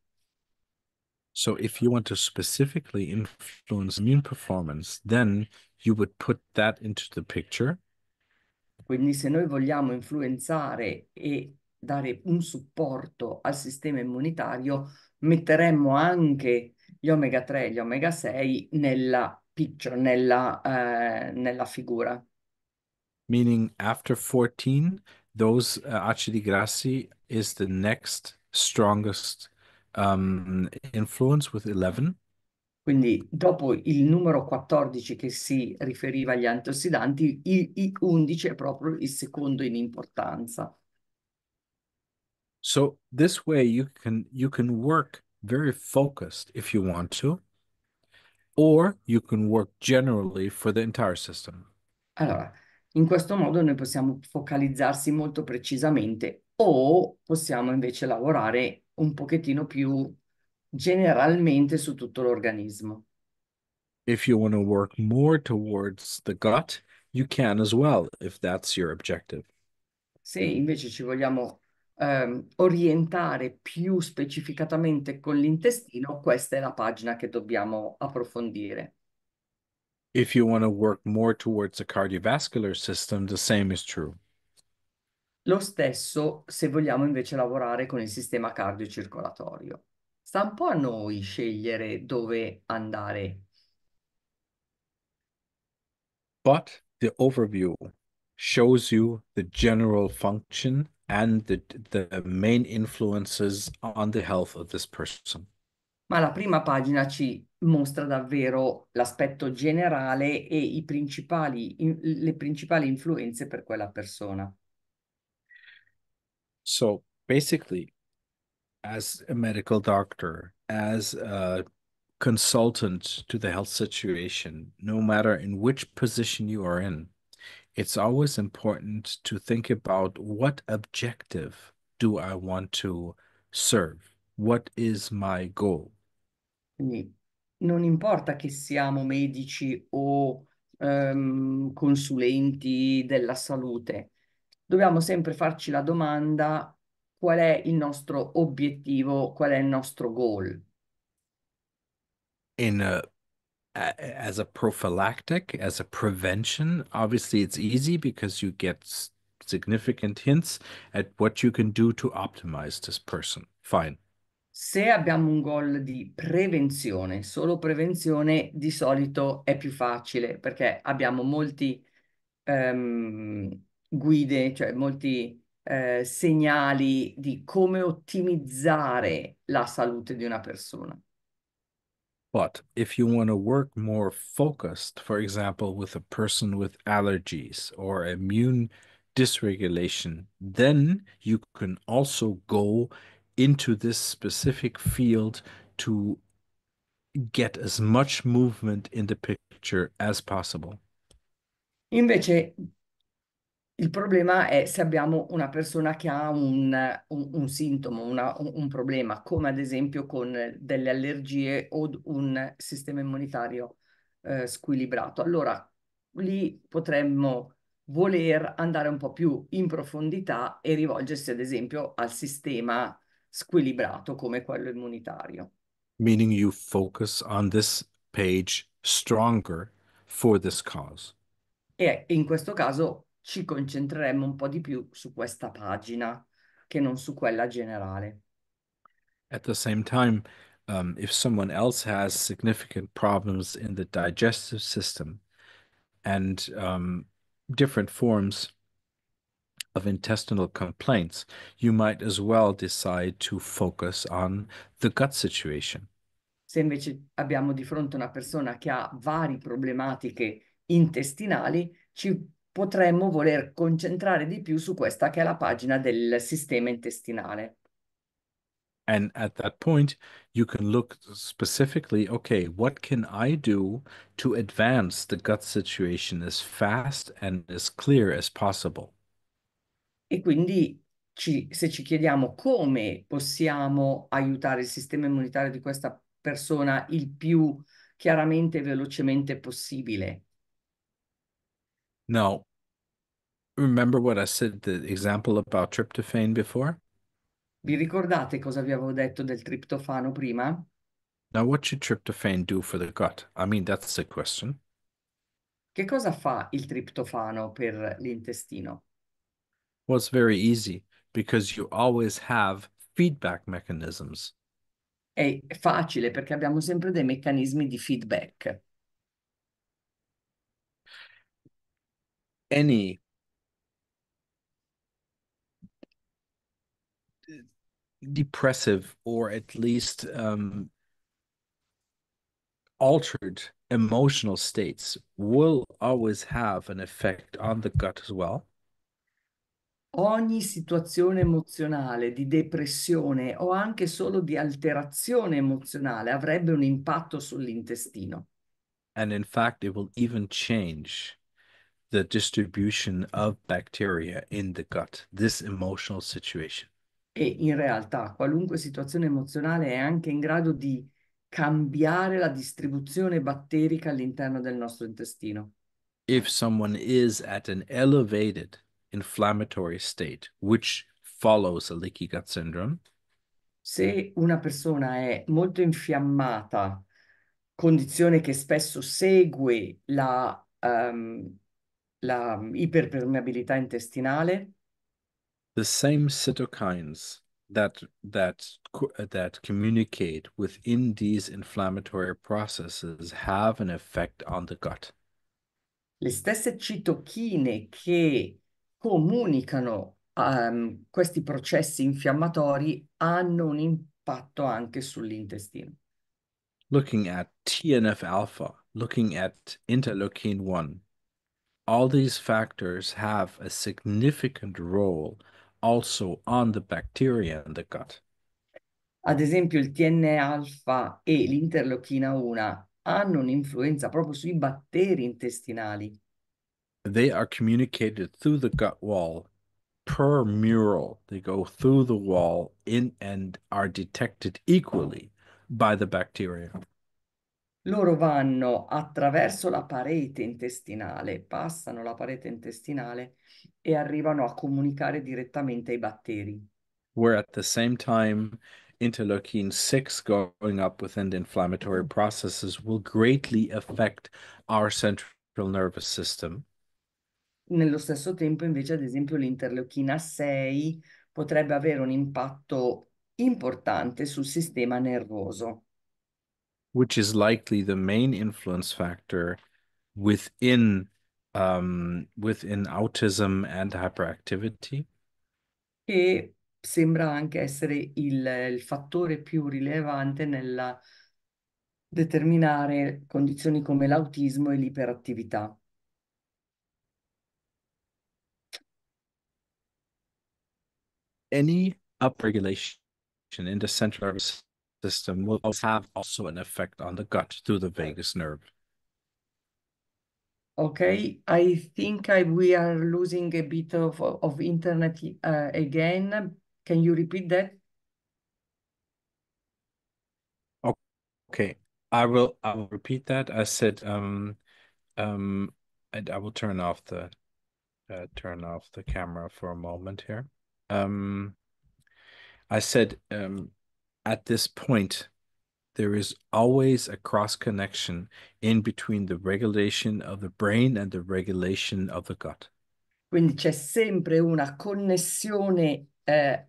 So if you want to specifically influence immune performance, then you would put that into the picture. Quindi se noi vogliamo influenzare e dare un supporto al sistema immunitario, metteremmo anche gli omega 3 e gli omega 6 nella picture, nella, eh, nella figura. Meaning after 14, those uh, eh, acidi grassi is the next strongest um, influence with 11. Quindi dopo il numero 14 che si riferiva agli antiossidanti, il, i 11 è proprio il secondo in importanza. So this way you can you can work very focused if you want to, or you can work generally for the entire system. Allora, in questo modo noi possiamo focalizzarsi molto precisamente o possiamo invece lavorare un pochettino più generalmente su tutto l'organismo. If you want to work more towards the gut, you can as well, if that's your objective. Se invece ci vogliamo ehm, orientare più specificatamente con l'intestino, questa è la pagina che dobbiamo approfondire. If you want to work more towards the cardiovascular system, the same is true. Lo stesso se vogliamo invece lavorare con il sistema cardiocircolatorio. Sta un po' a noi scegliere dove andare. But the overview shows you the general function and the, the main influences on the health of this person. Ma la prima pagina ci mostra davvero l'aspetto generale e i principali, in, le principali influenze per quella persona. So basically, as a medical doctor, as a consultant to the health situation, no matter in which position you are in, it's always important to think about what objective do I want to serve? What is my goal? Quindi non importa che siamo medici o um, consulenti della salute, dobbiamo sempre farci la domanda qual è il nostro obiettivo, qual è il nostro goal. In a eh, as a prophylactic, as a prevention, obviously it's easy because you get significant hints at what you can do to optimize this person. Fine. Se abbiamo un goal di prevenzione, solo prevenzione, di solito è più facile perché abbiamo molti um, guide, cioè molti eh, segnali di come ottimizzare la salute di una persona. But if you want to work more focused, for example, with a person with allergies or immune dysregulation, then you can also go into this specific field to get as much movement in the picture as possible. Invece Il problema è se abbiamo una persona che ha un, un- un sintomo, una- un, un problema, come ad esempio con delle allergie o un sistema immunitario eh, squilibrato. Allora lì potremmo voler andare un po' più in profondità e rivolgersi ad esempio al sistema squilibrato come quello immunitario. Meaning you focus on this page stronger for this cause. E in questo caso ci concentreremo un po' di più su questa pagina che non su quella generale. At the same time, um, if someone else has significant problems in the digestive system and um, different forms of intestinal complaints, you might as well decide to focus on the gut situation. Se invece abbiamo di fronte una persona che ha varie problematiche intestinali, ci potremmo voler concentrare di più su questa che è la pagina del sistema intestinale. And at that point, you can look specifically okay, what can I do to advance the gut situation as fast and as clear as possible? E quindi ci, se ci chiediamo come possiamo aiutare il sistema immunitario di questa persona il più chiaramente e velocemente possibile. Now, Remember what I said, the example about tryptophan before? Vi ricordate cosa vi avevo detto del triptofano prima? Now, what should tryptophan do for the gut? I mean, that's the question. Che cosa fa il triptofano per l'intestino? Well, it's very easy because you always have feedback mechanisms. È facile perché abbiamo sempre dei meccanismi di feedback. Any depressive or at least um, altered emotional states will always have an effect on the gut as well. Ogni situazione emozionale di depressione o anche solo di alterazione emozionale avrebbe un impatto sull'intestino. And in fact, it will even change the distribution of bacteria in the gut, this emotional situation. e in realtà qualunque situazione emozionale è anche in grado di cambiare la distribuzione batterica all'interno del nostro intestino. If someone is at an elevated inflammatory state, which follows a leaky gut syndrome, se una persona è molto infiammata, condizione che spesso segue la, um, la iperpermeabilità intestinale, the same cytokines that that that communicate within these inflammatory processes have an effect on the gut. Le stesse citochine che comunicano um, questi processi infiammatori hanno un impatto anche sull'intestino. Looking at TNF alpha, looking at interleukin 1, all these factors have a significant role also on the bacteria in the gut. Ad esempio, il TNA-alfa e l'interleuchina 1 hanno un'influenza proprio sui batteri intestinali. They are communicated through the gut wall per mural. They go through the wall in and are detected equally by the bacteria. loro vanno attraverso la parete intestinale, passano la parete intestinale e arrivano a comunicare direttamente ai batteri. Where at the same time interleukin 6 going up within the inflammatory mm. processes will greatly affect our central nervous system. Nello stesso tempo invece ad esempio l'interleuchina 6 potrebbe avere un impatto importante sul sistema nervoso. which is likely the main influence factor within um, within autism and hyperactivity? E sembra anche essere il, il fattore più rilevante nella determinare condizioni come l'autismo e l'iperattività. Any upregulation in the central nervous system will have also an effect on the gut through the vagus nerve. Okay, I think I, we are losing a bit of, of internet uh, again. Can you repeat that? Okay, I will I will repeat that. I said um um and I will turn off the uh, turn off the camera for a moment here. Um I said um at this point, there is always a cross connection in between the regulation of the brain and the regulation of the gut. Quindi c'è sempre una connessione eh,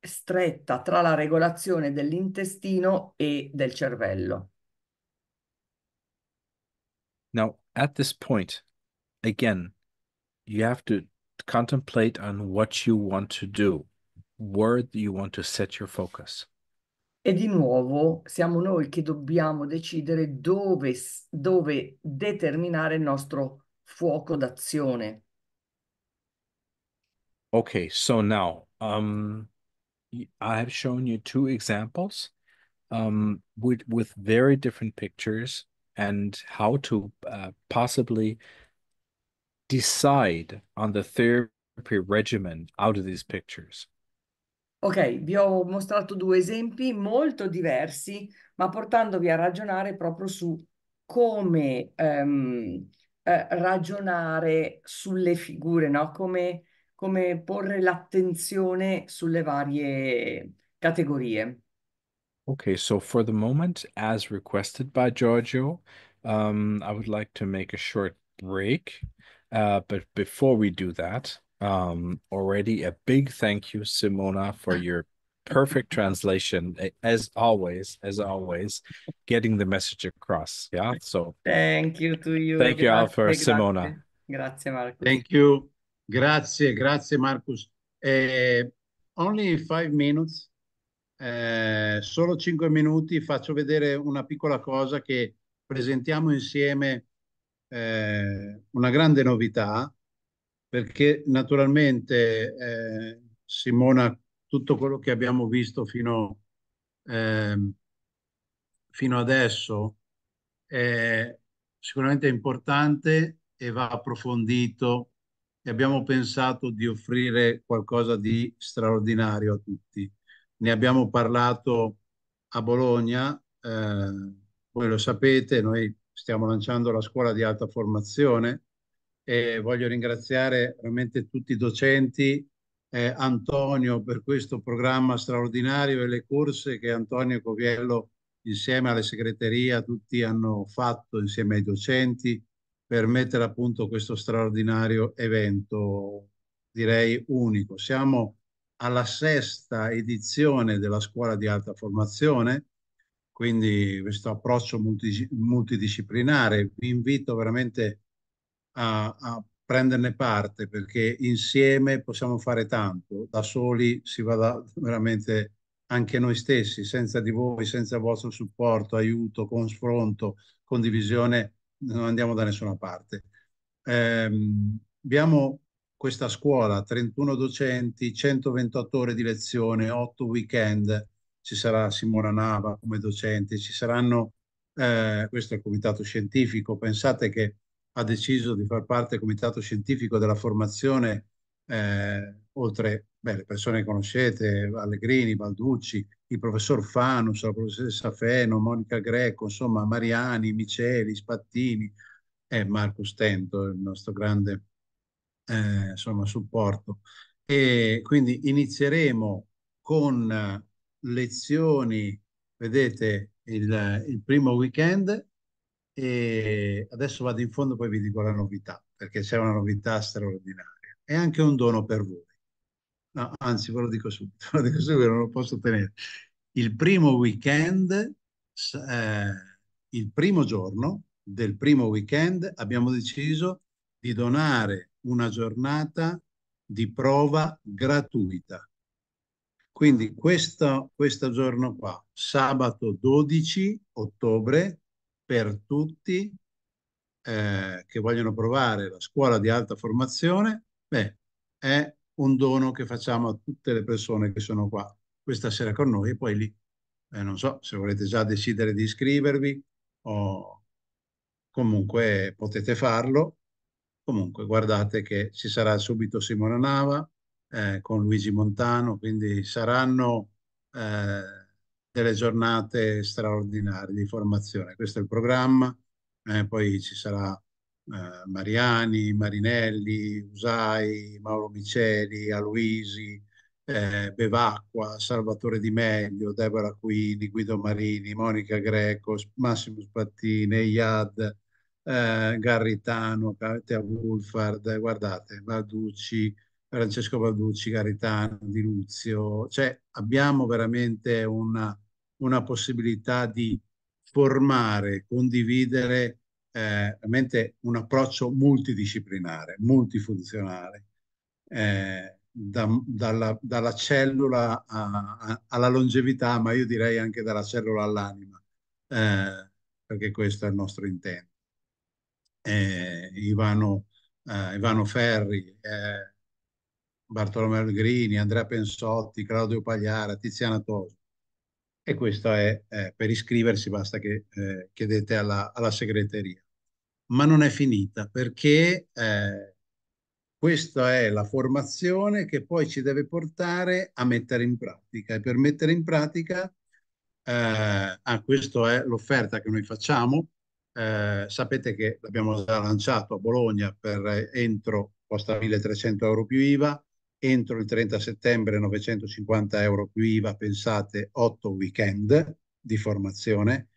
stretta tra la regolazione dell'intestino e del cervello. Now, at this point, again, you have to contemplate on what you want to do word you want to set your focus. E di nuovo siamo noi che dobbiamo decidere dove, dove determinare il nostro fuoco d'azione. Okay, so now um, I have shown you two examples um, with, with very different pictures and how to uh, possibly decide on the therapy regimen out of these pictures. Ok, vi ho mostrato due esempi molto diversi, ma portandovi a ragionare proprio su come ehm, eh, ragionare sulle figure, no? come, come porre l'attenzione sulle varie categorie. Ok, so for the moment, as requested by Giorgio, um, I would like to make a short break. Uh, but before we do that, um, already. A big thank you, Simona, for your perfect translation as always as always getting the message across yeah so thank you to you thank grazie, you all for simona grazie marcus thank you grazie grazie marcus eh, only five minutes eh, solo cinque minuti faccio vedere una piccola cosa che presentiamo insieme eh, una grande novità perché naturalmente eh, Simona, tutto quello che abbiamo visto fino, eh, fino adesso è sicuramente importante e va approfondito e abbiamo pensato di offrire qualcosa di straordinario a tutti. Ne abbiamo parlato a Bologna, eh, voi lo sapete, noi stiamo lanciando la scuola di alta formazione e voglio ringraziare veramente tutti i docenti, eh, Antonio per questo programma straordinario e le corse che Antonio Coviello insieme alla segreteria tutti hanno fatto insieme ai docenti per mettere a punto questo straordinario evento, direi unico. Siamo alla sesta edizione della scuola di alta formazione, quindi questo approccio multidisciplinare. Vi invito veramente a a, a prenderne parte perché insieme possiamo fare tanto, da soli si va da, veramente anche noi stessi, senza di voi, senza il vostro supporto, aiuto, confronto, condivisione, non andiamo da nessuna parte. Eh, abbiamo questa scuola, 31 docenti, 128 ore di lezione, 8 weekend, ci sarà Simona Nava come docente, ci saranno, eh, questo è il comitato scientifico, pensate che ha deciso di far parte del comitato scientifico della formazione, eh, oltre beh, le persone che conoscete, Allegrini, Balducci, il professor Fanus, la professoressa Feno, Monica Greco, insomma Mariani, Miceli, Spattini e Marco Stento, il nostro grande eh, insomma, supporto. E quindi inizieremo con eh, lezioni, vedete, il, il primo weekend e adesso vado in fondo poi vi dico la novità, perché c'è una novità straordinaria. È anche un dono per voi. No, anzi, ve lo dico subito, ve lo dico subito, non lo posso tenere. Il primo weekend, eh, il primo giorno del primo weekend abbiamo deciso di donare una giornata di prova gratuita. Quindi questo, questo giorno qua, sabato 12 ottobre, per tutti eh, che vogliono provare la scuola di alta formazione, beh, è un dono che facciamo a tutte le persone che sono qua questa sera con noi e poi lì, eh, non so se volete già decidere di iscrivervi o comunque potete farlo. Comunque guardate che ci sarà subito Simona Nava eh, con Luigi Montano, quindi saranno... Eh, delle giornate straordinarie di formazione. Questo è il programma, eh, poi ci sarà eh, Mariani, Marinelli, Usai, Mauro Miceli, Aloisi, eh, Bevacqua, Salvatore Di Meglio, Deborah Quini, Guido Marini, Monica Greco, Massimo Spattini, Iad, eh, Garritano, Katia Wulfard, guardate, Balducci, Francesco Balducci, Garritano, Di Luzio, cioè abbiamo veramente una una possibilità di formare, condividere eh, veramente un approccio multidisciplinare, multifunzionale, eh, da, dalla, dalla, cellula a, a, alla longevità, ma io direi anche dalla cellula all'anima, eh, perché questo è il nostro intento. Eh, Ivano, eh, Ivano, Ferri, eh, Bartolomeo Grini, Andrea Pensotti, Claudio Pagliara, Tiziana Tosi e questo è eh, per iscriversi basta che eh, chiedete alla, alla, segreteria. Ma non è finita perché eh, questa è la formazione che poi ci deve portare a mettere in pratica e per mettere in pratica, eh, ah, questa è l'offerta che noi facciamo, eh, sapete che l'abbiamo già lanciato a Bologna per entro costa 1300 euro più IVA, entro il 30 settembre 950 euro più IVA, pensate 8 weekend di formazione,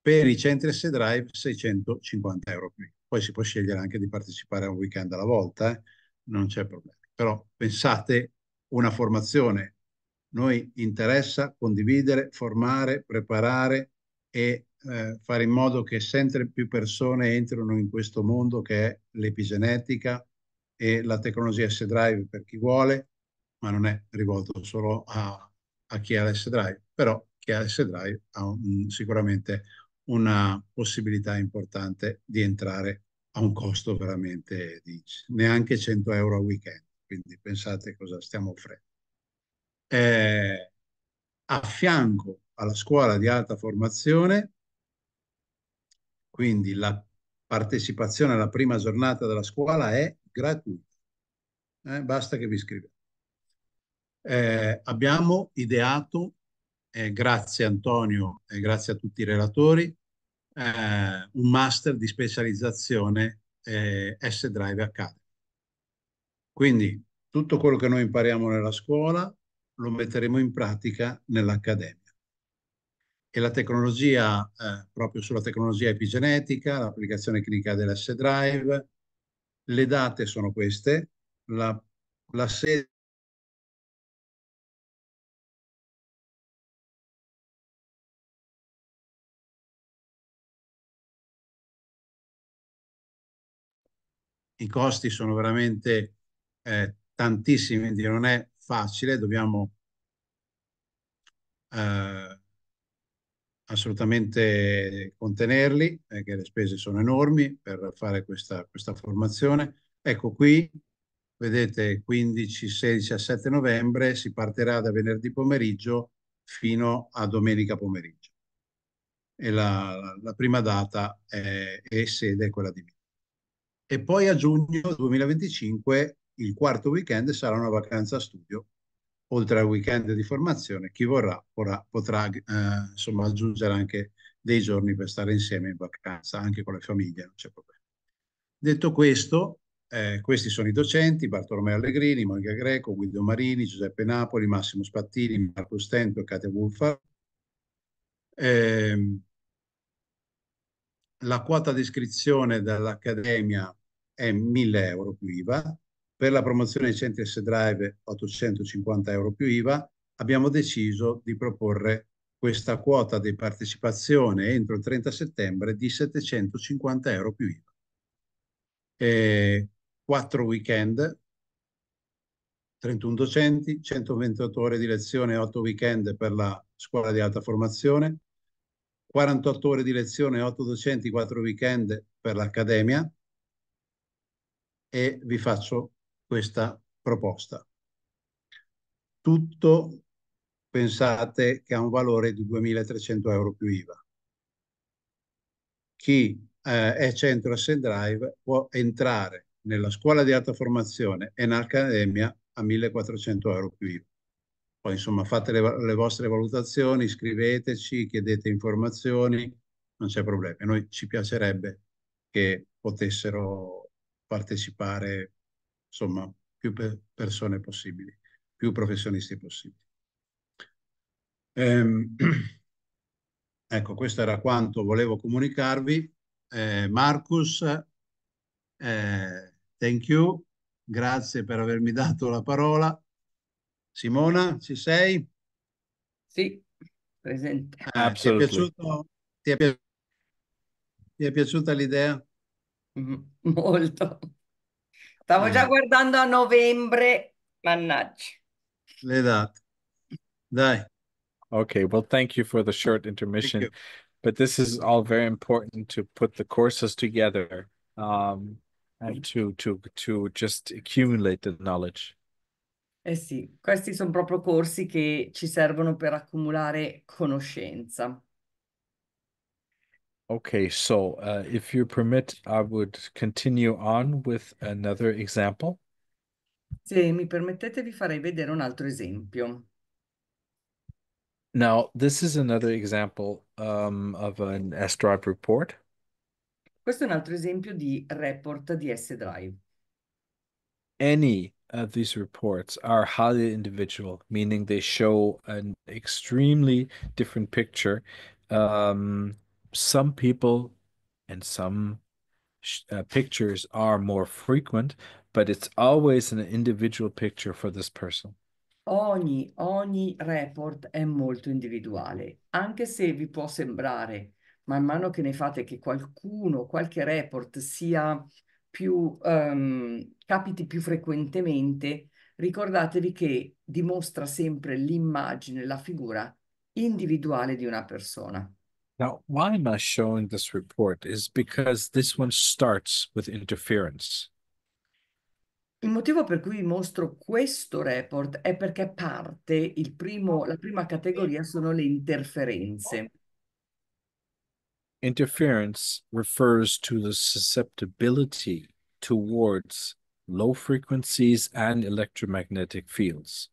per i centri S Drive 650 euro più IVA. Poi si può scegliere anche di partecipare a un weekend alla volta, eh? non c'è problema. Però pensate una formazione. Noi interessa condividere, formare, preparare e eh, fare in modo che sempre più persone entrino in questo mondo che è l'epigenetica, e la tecnologia S-Drive per chi vuole, ma non è rivolto solo a, a chi ha l'S-Drive, però chi ha l'S-Drive ha un, mm, sicuramente una possibilità importante di entrare a un costo veramente di neanche 100 euro a weekend, quindi pensate cosa stiamo offrendo. Eh, a fianco alla scuola di alta formazione, quindi la partecipazione alla prima giornata della scuola è gratuita. Eh, basta che vi scrivete. Eh, abbiamo ideato, eh, grazie Antonio e grazie a tutti i relatori, eh, un master di specializzazione eh, S-Drive Academy. Quindi tutto quello che noi impariamo nella scuola lo metteremo in pratica nell'accademia. E la tecnologia, eh, proprio sulla tecnologia epigenetica, l'applicazione clinica dell'S-Drive, le date sono queste, la, la sede i costi sono veramente eh, tantissimi, quindi non è facile, dobbiamo eh, assolutamente contenerli, perché le spese sono enormi per fare questa, questa formazione. Ecco qui, vedete, 15, 16, 17 novembre, si partirà da venerdì pomeriggio fino a domenica pomeriggio. E la, la prima data è, è sede quella di Milano. E poi a giugno 2025, il quarto weekend, sarà una vacanza studio oltre al weekend di formazione, chi vorrà, vorrà potrà eh, insomma, aggiungere anche dei giorni per stare insieme in vacanza, anche con le famiglie, non c'è problema. Detto questo, eh, questi sono i docenti, Bartolomeo Allegrini, Monica Greco, Guido Marini, Giuseppe Napoli, Massimo Spattini, Marco Stento, e Katia Wolfar. Eh, la quota di iscrizione dell'Accademia è 1000 euro più IVA, per la promozione dei centri S-Drive 850 euro più IVA abbiamo deciso di proporre questa quota di partecipazione entro il 30 settembre di 750 euro più IVA. E quattro weekend, 31 docenti, 128 ore di lezione 8 weekend per la scuola di alta formazione, 48 ore di lezione, 8 docenti, 4 weekend per l'accademia e vi faccio questa proposta. Tutto pensate che ha un valore di 2.300 euro più IVA. Chi eh, è centro Ascend Drive può entrare nella scuola di alta formazione e in accademia a 1.400 euro più IVA. Poi insomma fate le, le vostre valutazioni, scriveteci, chiedete informazioni, non c'è problema. Noi ci piacerebbe che potessero partecipare insomma, più persone possibili, più professionisti possibili. Ehm, ecco, questo era quanto volevo comunicarvi. Eh, Marcus, eh, thank you, grazie per avermi dato la parola. Simona, ci sei? Sì, presente. Eh, ti, è piaciuto, ti, è, ti è piaciuto, l'idea? molto. Stavo eh. già guardando a novembre, mannaggia. Le date. Esatto. Dai. Okay, well, thank you for the short intermission. But this is all very important to put the courses together um, and to, to, to just accumulate the knowledge. Eh sì, questi sono proprio corsi che ci servono per accumulare conoscenza. Okay, so uh, if you permit, I would continue on with another example. Se mi permettete, vi farei vedere un altro esempio. Now, this is another example um, of an S-Drive report. Questo è un altro esempio di report di S-Drive. Any of these reports are highly individual, meaning they show an extremely different picture um, some people and some uh, pictures are more frequent, but it's always an individual picture for this person. Ogni, ogni report è molto individuale, anche se vi può sembrare, man mano che ne fate, che qualcuno, qualche report sia più, um, capiti più frequentemente, ricordatevi che dimostra sempre l'immagine, la figura individuale di una persona. Now, why am I showing this report? Is because this one starts with interference. Il motivo per cui mostro questo report è perché parte primo, la prima categoria sono le interferenze. Interference refers to the susceptibility towards low frequencies and electromagnetic fields.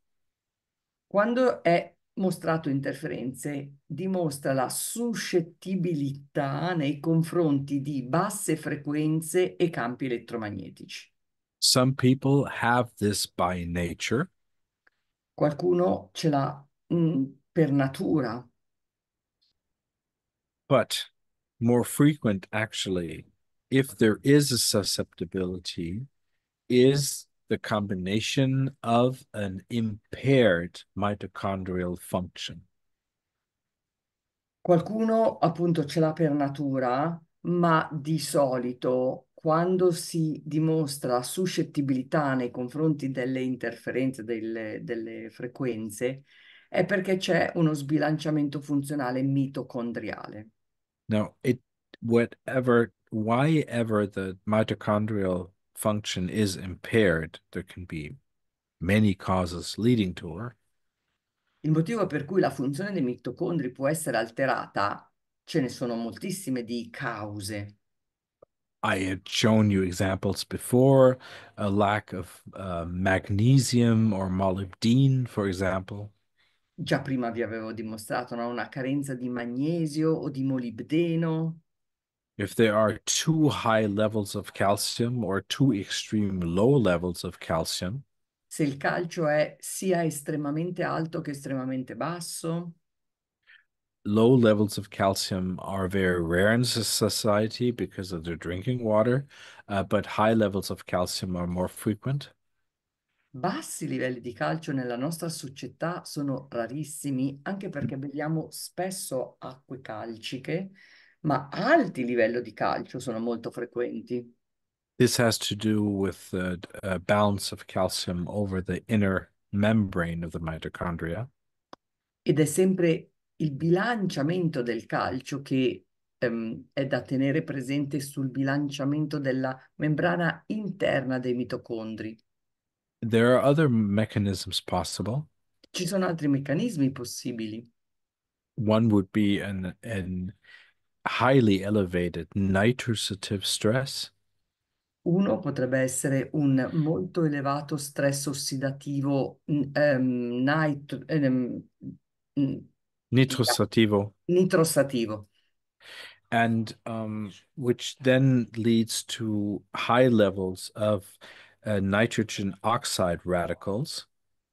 Quando è mostrato interferenze dimostra la suscettibilità nei confronti di basse frequenze e campi elettromagnetici. Some people have this by nature. Qualcuno ce l'ha mh, mm, per natura. But more frequent actually, if there is a susceptibility, is the combination of an impaired mitochondrial function. Qualcuno appunto ce l'ha per natura, ma di solito quando si dimostra suscettibilità nei confronti delle interferenze, delle, delle frequenze, è perché c'è uno sbilanciamento funzionale mitocondriale. No, it, whatever, why ever the mitochondrial function is impaired, there can be many causes leading to her. Il motivo per cui la funzione dei mitocondri può essere alterata, ce ne sono moltissime di cause. I had shown you examples before, a lack of uh, magnesium or molybdene, for example. Già prima vi avevo dimostrato no? una carenza di magnesio o di molibdeno. if there are too high levels of calcium or too extreme low levels of calcium, se il calcio è sia estremamente alto che estremamente basso, low levels of calcium are very rare in society because of their drinking water, uh, but high levels of calcium are more frequent. Bassi livelli di calcio nella nostra società sono rarissimi, anche perché beviamo spesso acque calciche ma alti livelli di calcio sono molto frequenti. This has to do with the uh, balance of calcium over the inner membrane of the mitochondria. Ed è sempre il bilanciamento del calcio che um, è da tenere presente sul bilanciamento della membrana interna dei mitocondri. There are other mechanisms possible. Ci sono altri meccanismi possibili. One would be an, an highly elevated nitrosative stress. Uno potrebbe essere un molto elevato stress ossidativo um, nitro, um, nitrosativo. Nitrosativo. And um, which then leads to high levels of uh, nitrogen oxide radicals.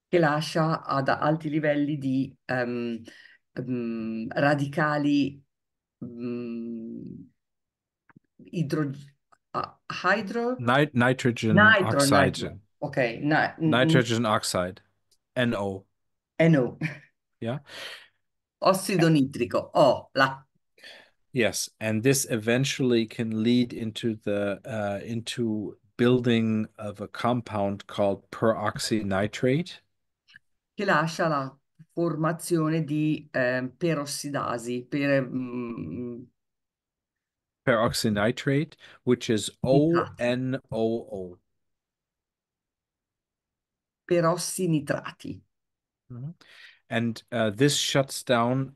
Che lascia ad alti livelli di ehm, radicali um, hydro, uh, hydro? Nit nitrogen Nitro, oxide. Nitro. Okay. Ni nitrogen oxide, NO. NO. yeah. Ossido nitrico, Oh, la. Yes, and this eventually can lead into the uh, into building of a compound called peroxynitrate. Che lascia la formazione di eh, per, mh, mm, peroxynitrate, which is ONOO. Peroxynitrati. Mm-hmm. And uh, this shuts down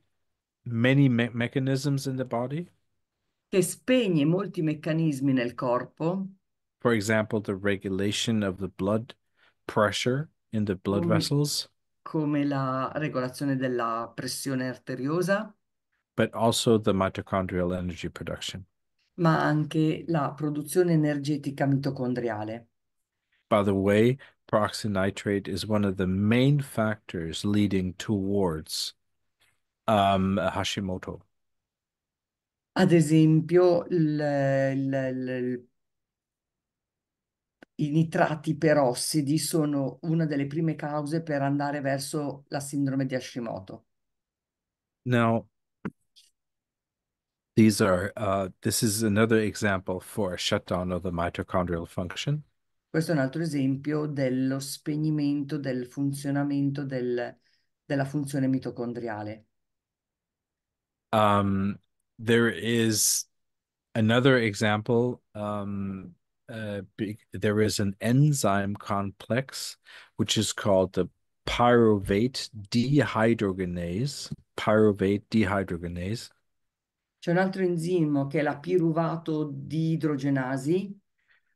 many me mechanisms in the body. Che spegne molti meccanismi nel corpo. For example, the regulation of the blood pressure in the blood mm vessels. come la regolazione della pressione arteriosa, but also the mitochondrial energy production. ma anche la produzione energetica mitocondriale. By the way, peroxynitrate is one of the main factors leading towards um, Hashimoto. Ad esempio, il, il, il i nitrati perossidi sono una delle prime cause per andare verso la sindrome di Hashimoto. Now, these are, uh, this is another example for a shutdown of the mitochondrial function. Questo è un altro esempio dello spegnimento del funzionamento del, della funzione mitocondriale. Um, there is another example um, Uh, big, there is an enzyme complex which is called the pyruvate dehydrogenase. Pyruvate dehydrogenase. C'è un altro enzima che è la piruvato diidrogenasi.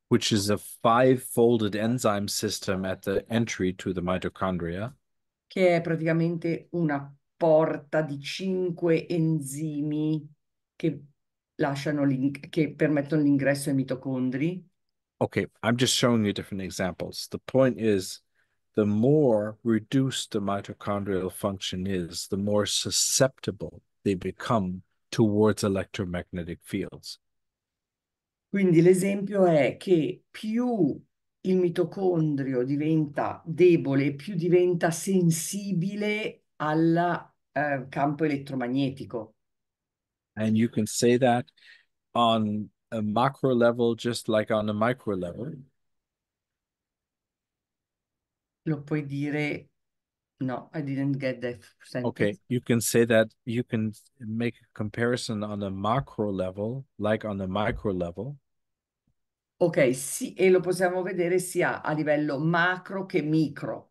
Which is a five-folded enzyme system at the entry to the mitochondria. Che è praticamente una porta di cinque enzimi che, lasciano che permettono l'ingresso ai mitocondri okay, I'm just showing you different examples. The point is, the more reduced the mitochondrial function is, the more susceptible they become towards electromagnetic fields. Quindi l'esempio è che più il mitocondrio diventa debole, più diventa sensibile al uh, campo elettromagnetico. And you can say that on a macro level just like on a micro level? Lo puoi dire no, I didn't get that sentence. Okay, you can say that you can make a comparison on a macro level, like on a micro level. Ok, sì, e lo possiamo vedere sia a livello macro che micro.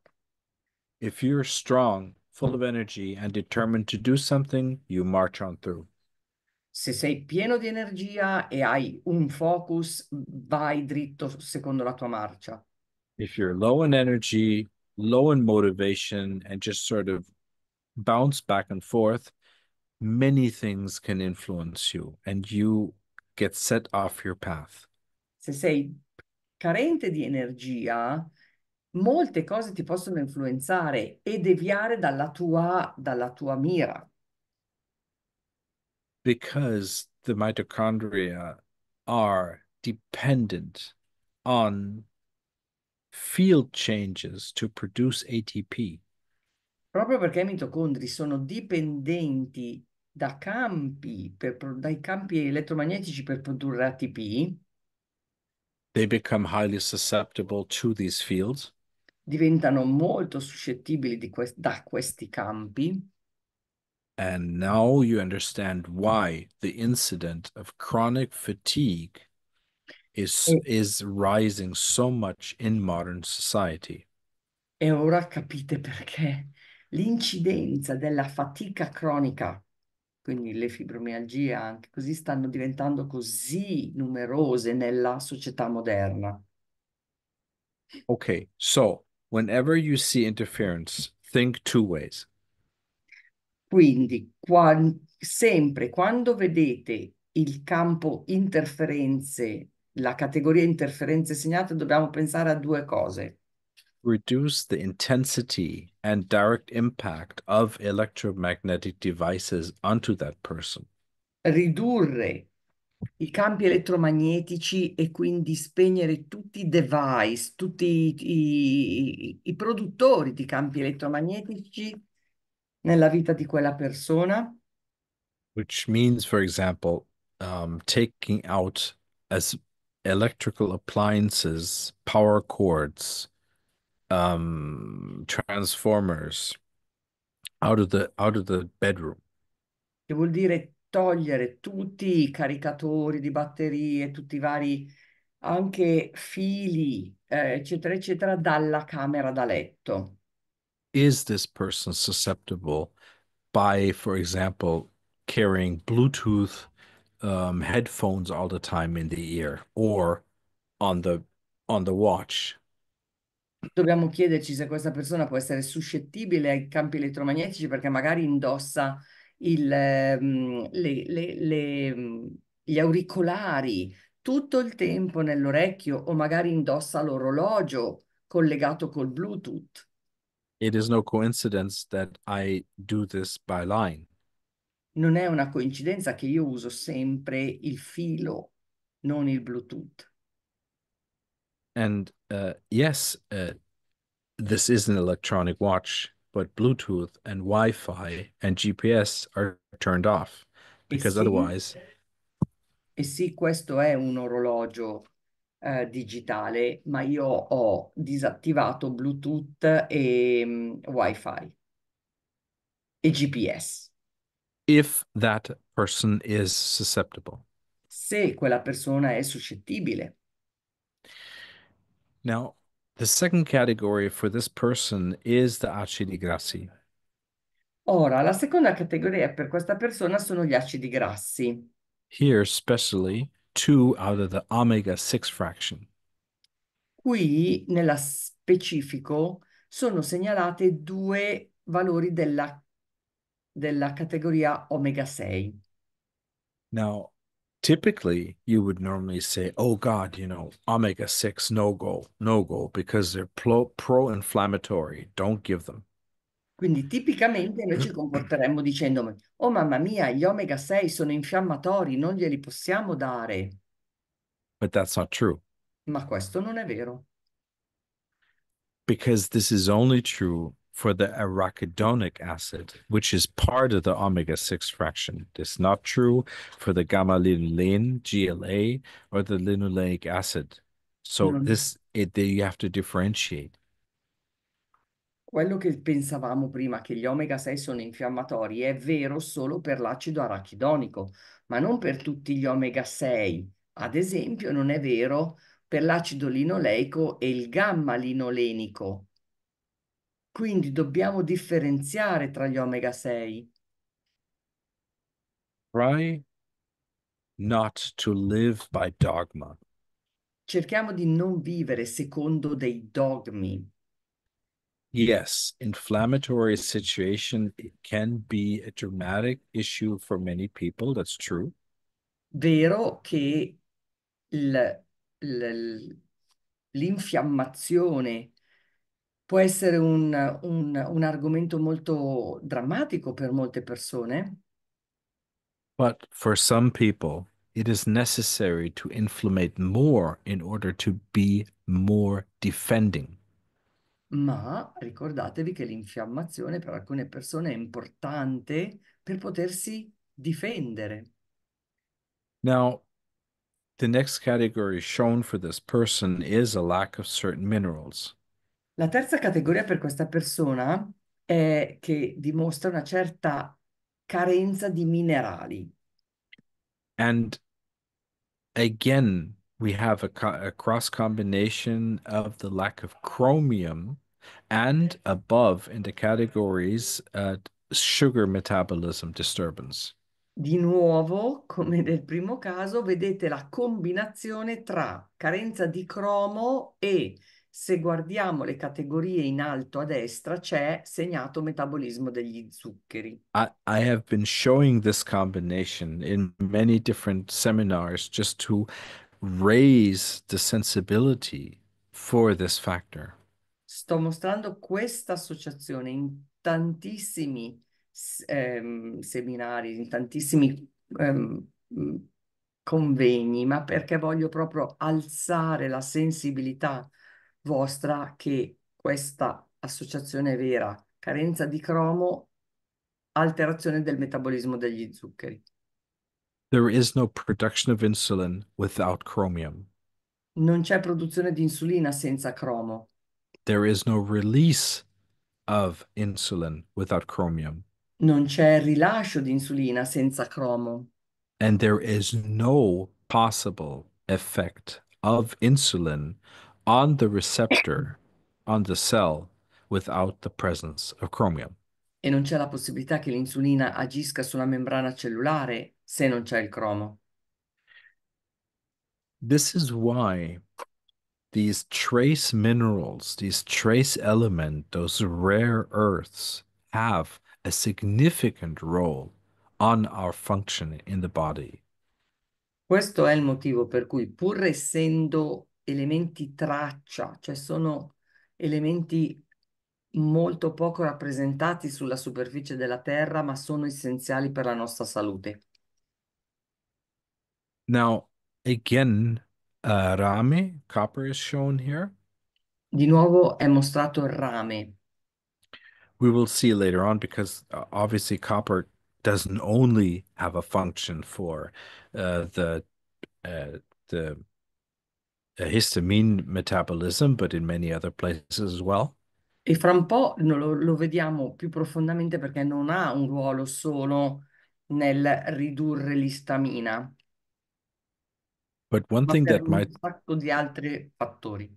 If you're strong, full of energy, and determined to do something, you march on through. se sei pieno di energia e hai un focus, vai dritto secondo la tua marcia. If you're low in energy, low in motivation, and just sort of bounce back and forth, many things can influence you and you get set off your path. Se sei carente di energia, molte cose ti possono influenzare e deviare dalla tua, dalla tua mira. because the mitochondria are dependent on field changes to produce ATP. Proprio perché i mitocondri sono dipendenti da campi per, dai campi elettromagnetici per produrre ATP. They become highly susceptible to these fields. Diventano molto suscettibili que da questi campi. And now you understand why the incident of chronic fatigue is, eh. is rising so much in modern society. E ora capite perché l'incidenza della fatica cronica, quindi le fibromialgie anche così, stanno diventando così numerose nella società moderna. Okay, so whenever you see interference, think two ways. Quindi qual, sempre quando vedete il campo interferenze, la categoria interferenze segnate, dobbiamo pensare a due cose. Reduce the intensity and direct impact of electromagnetic devices onto that person. Ridurre i campi elettromagnetici e quindi spegnere tutti i device, tutti i, i, i produttori di campi elettromagnetici nella vita di quella persona. Which means, for example, um, taking out as electrical appliances, power cords, um, transformers out of the out of the bedroom. Che vuol dire togliere tutti i caricatori di batterie, tutti i vari anche fili, eh, eccetera, eccetera, dalla camera da letto is this person susceptible by, for example, carrying Bluetooth um, headphones all the time in the ear or on the, on the watch? Dobbiamo chiederci se questa persona può essere suscettibile ai campi elettromagnetici perché magari indossa il, ehm, le, le, le, gli auricolari tutto il tempo nell'orecchio o magari indossa l'orologio collegato col Bluetooth. it is no coincidence that I do this by line. Non è una coincidenza che io uso sempre il filo, non il Bluetooth. And uh, yes, uh, this is an electronic watch, but Bluetooth and Wi-Fi and GPS are turned off because e sì, otherwise. E sì, questo è un orologio eh, digitale, ma io ho disattivato Bluetooth e um, WiFi e GPS. If that person is susceptible. Se quella persona è suscettibile. Now, the second category for this person is the acidi grassi. Ora, la seconda categoria per questa persona sono gli acidi grassi. Here, specially, 2 out of the omega 6 fraction. Qui, nella specifico, sono segnalate due valori della, della categoria omega 6. Now, typically you would normally say, oh God, you know, omega 6, no go, no go, because they're pro, pro inflammatory. Don't give them. Quindi tipicamente noi ci certo. comporteremmo dicendo, oh mamma mia, gli omega 6 sono infiammatori, non glieli possiamo dare. But that's not true. Ma questo non è vero. Because this is only true for the arachidonic acid, which is part of the omega 6 fraction. It's not true for the gamma linolene, GLA, or the linoleic acid. So no, no. this it, you have to differentiate. Quello che pensavamo prima che gli omega 6 sono infiammatori è vero solo per l'acido arachidonico, ma non per tutti gli omega 6. Ad esempio, non è vero per l'acido linoleico e il gamma linolenico. Quindi dobbiamo differenziare tra gli omega 6. Try not to live by dogma. Cerchiamo di non vivere secondo dei dogmi. Yes, inflammatory situation can be a dramatic issue for many people. That's true. Vero che l'infiammazione può essere un, un, un argomento molto drammatico per molte persone. But for some people, it is necessary to inflammate more in order to be more defending. ma ricordatevi che l'infiammazione per alcune persone è importante per potersi difendere. Now, the next category shown for this person is a lack of certain minerals. La terza categoria per questa persona è che dimostra una certa carenza di minerali. And again, we have a, co- a cross combination of the lack of chromium and above in the categories uh, sugar metabolism disturbance. Di nuovo, come nel primo caso, vedete la combinazione tra carenza di cromo e, se guardiamo le categorie in alto a destra, c'è segnato metabolismo degli zuccheri. I, I have been showing this combination in many different seminars just to raise the sensibility for this factor. Sto mostrando questa associazione in tantissimi um, seminari, in tantissimi um, convegni, ma perché voglio proprio alzare la sensibilità vostra che questa associazione è vera, carenza di cromo, alterazione del metabolismo degli zuccheri. There is no production of insulin without chromium. Non c'è produzione di insulina senza cromo. There is no release of insulin without chromium. Non c'è rilascio di insulina senza cromo. And there is no possible effect of insulin on the receptor on the cell without the presence of chromium. E non c'è la possibilità che l'insulina agisca sulla membrana cellulare se non c'è il cromo. This is why these trace minerals, these trace elements, those rare earths have a significant role on our function in the body. Questo è il motivo per cui, pur essendo elementi traccia, cioè sono elementi molto poco rappresentati sulla superficie della Terra, ma sono essenziali per la nostra salute. Now, again, uh, rame, copper is shown here. Di nuovo è mostrato il rame. We will see later on because uh, obviously copper doesn't only have a function for uh, the uh, the uh, histamine metabolism, but in many other places as well. E fra un po' lo, lo vediamo più profondamente perché non ha un ruolo solo nel ridurre l'istamina, But one ma thing per that un might sacco di altri fattori.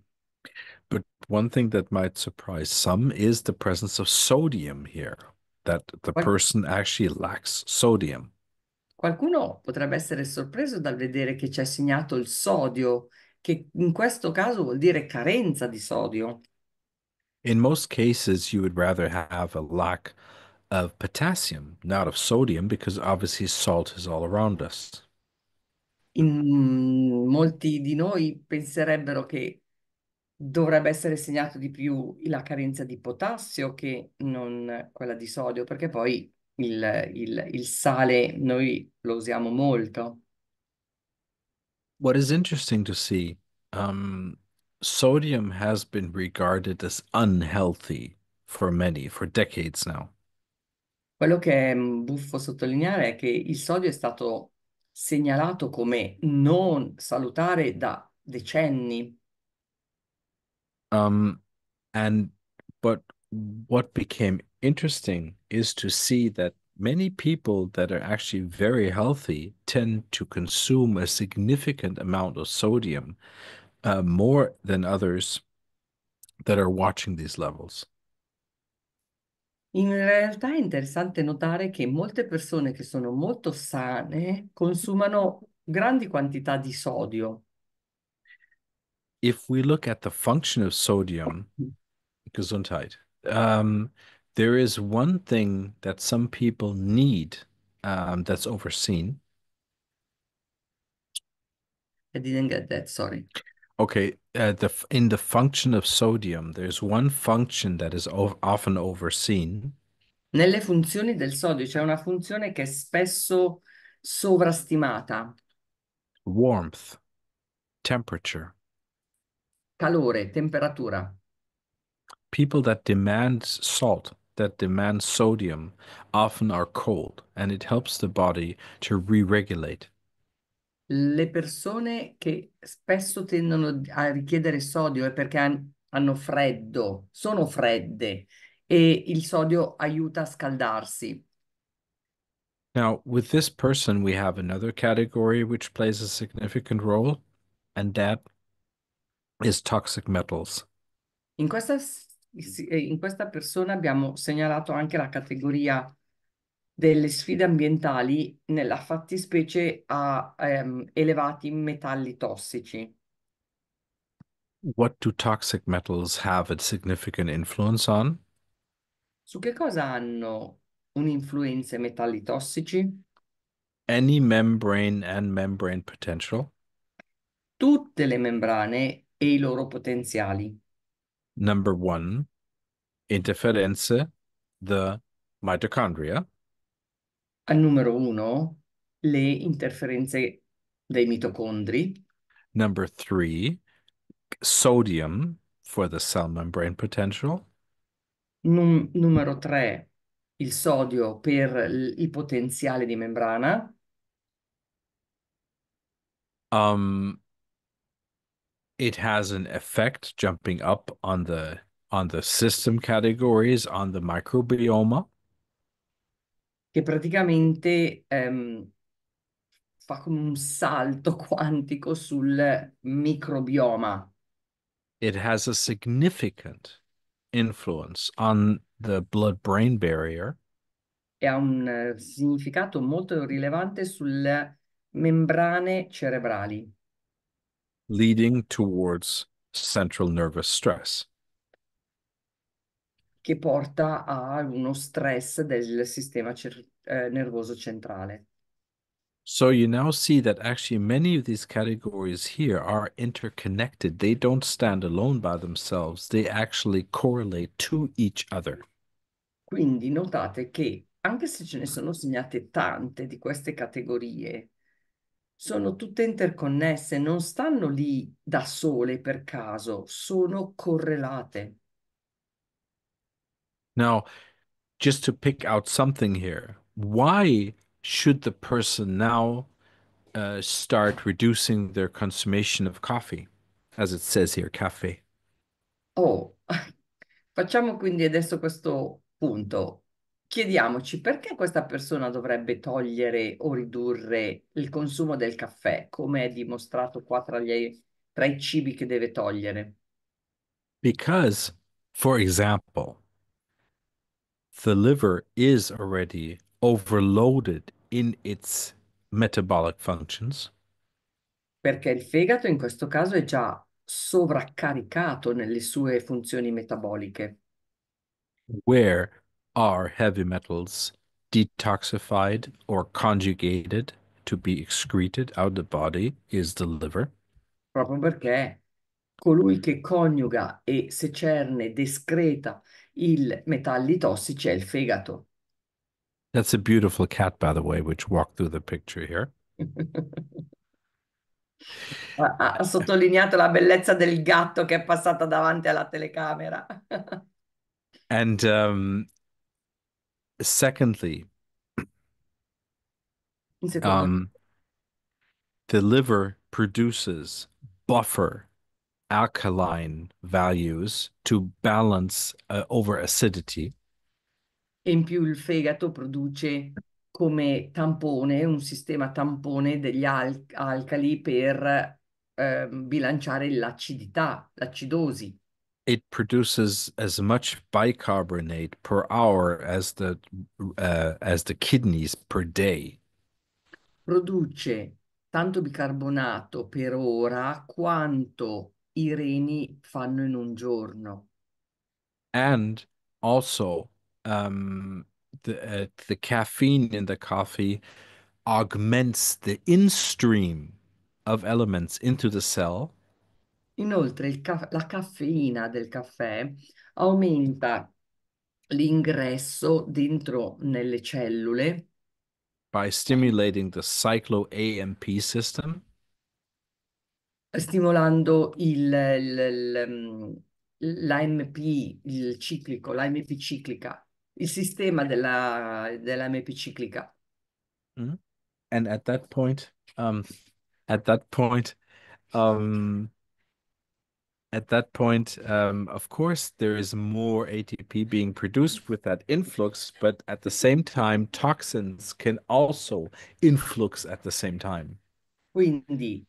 but one thing that might surprise some is the presence of sodium here, that the Qual- person actually lacks sodium. Qualcuno potrebbe essere sorpreso dal vedere che c'è segnato il sodio, che in questo caso vuol dire carenza di sodio. In most cases, you would rather have a lack of potassium, not of sodium, because obviously salt is all around us. In molti di noi penserebbero che dovrebbe essere segnato di più la carenza di potassio che non quella di sodio, perché poi il, il, il sale noi lo usiamo molto. What is interesting to see um, sodium has been regarded as unhealthy for many, for decades now. Quello che è mm, buffo sottolineare è che il sodio è stato segnalato come non salutare da decenni. Um, and but what became interesting is to see that many people that are actually very healthy tend to consume a significant amount of sodium uh, more than others that are watching these levels. In realtà è interessante notare che molte persone che sono molto sane consumano grandi quantità di sodio. If we look at the function of sodium, mm. Gesundheit, um, there is one thing that some people need um, that's overseen. I didn't get that, sorry. Okay, uh, the in the function of sodium, there's one function that is often overseen. Nelle funzioni del sodio c'è una funzione che è spesso sovrastimata. Warmth, temperature. Calore, temperatura. People that demand salt, that demand sodium, often are cold, and it helps the body to re-regulate. le persone che spesso tendono a richiedere sodio è perché hanno freddo, sono fredde e il sodio aiuta a scaldarsi. Now, with this person, we have another category which plays a significant role, and that is toxic metals. In questa, eh, in questa persona abbiamo segnalato anche la categoria delle sfide ambientali, nella fattispecie a ehm, elevati metalli tossici. What do toxic metals have a significant influence on? Su che cosa hanno un'influenza i metalli tossici? Any membrane and membrane potential. Tutte le membrane e i loro potenziali. Number one, interferenze the mitochondria. al numero uno, le interferenze dei mitocondri. Number three, sodium for the cell membrane potential. Num numero tre, il sodio per il potenziale di membrana. Um, it has an effect jumping up on the on the system categories on the microbiome. che praticamente ehm, fa come un salto quantico sul microbioma. It has a significant influence on the blood-brain barrier. E ha un eh, significato molto rilevante sulle membrane cerebrali. Leading towards central nervous stress che porta a uno stress del sistema cer- eh, nervoso centrale. So you now see that actually many of these categories here are interconnected. They don't stand alone by themselves, they actually correlate to each other. Quindi notate che anche se ce ne sono segnate tante di queste categorie, sono tutte interconnesse, non stanno lì da sole per caso, sono correlate. Now, just to pick out something here, why should the person now uh, start reducing their consummation of coffee, as it says here, caffè? Oh, facciamo quindi adesso questo punto. Chiediamoci perché questa persona dovrebbe togliere o ridurre il consumo del caffè, come è dimostrato qua tra, gli, tra i cibi che deve togliere. Because, for example, the liver is already overloaded in its metabolic functions. Perché il fegato in questo caso è già sovraccaricato nelle sue funzioni metaboliche. Where are heavy metals detoxified or conjugated to be excreted out of the body is the liver. Proprio perché colui che coniuga e secerne, discreta il metalli tossici e il fegato. That's a beautiful cat, by the way, which walked through the picture here. ha sottolineato la bellezza del gatto che è passata davanti alla telecamera. and um, secondly, um, the liver produces buffer alkaline values to balance uh, over acidity. E in più il fegato produce come tampone, un sistema tampone degli al- alcali per eh, bilanciare l'acidità, l'acidosi. It produces as much bicarbonate per hour as the, uh, as the kidneys per day. Produce tanto bicarbonato per ora quanto i reni fanno in un giorno. And also, um, the, uh, the caffeine in the coffee augments the in-stream of elements into the cell. Inoltre, ca la caffeina del caffè aumenta l'ingresso dentro nelle cellule. By stimulating the cyclo-AMP system. stimolando il, il, il, mm, l'AMP, il ciclico, l'AMP ciclica, il sistema della, dell'AMP ciclica. Mm-hmm. And at that point, um, at that point, um, at that point, um, of course, there is more ATP being produced with that influx, but at the same time, toxins can also influx at the same time. Quindi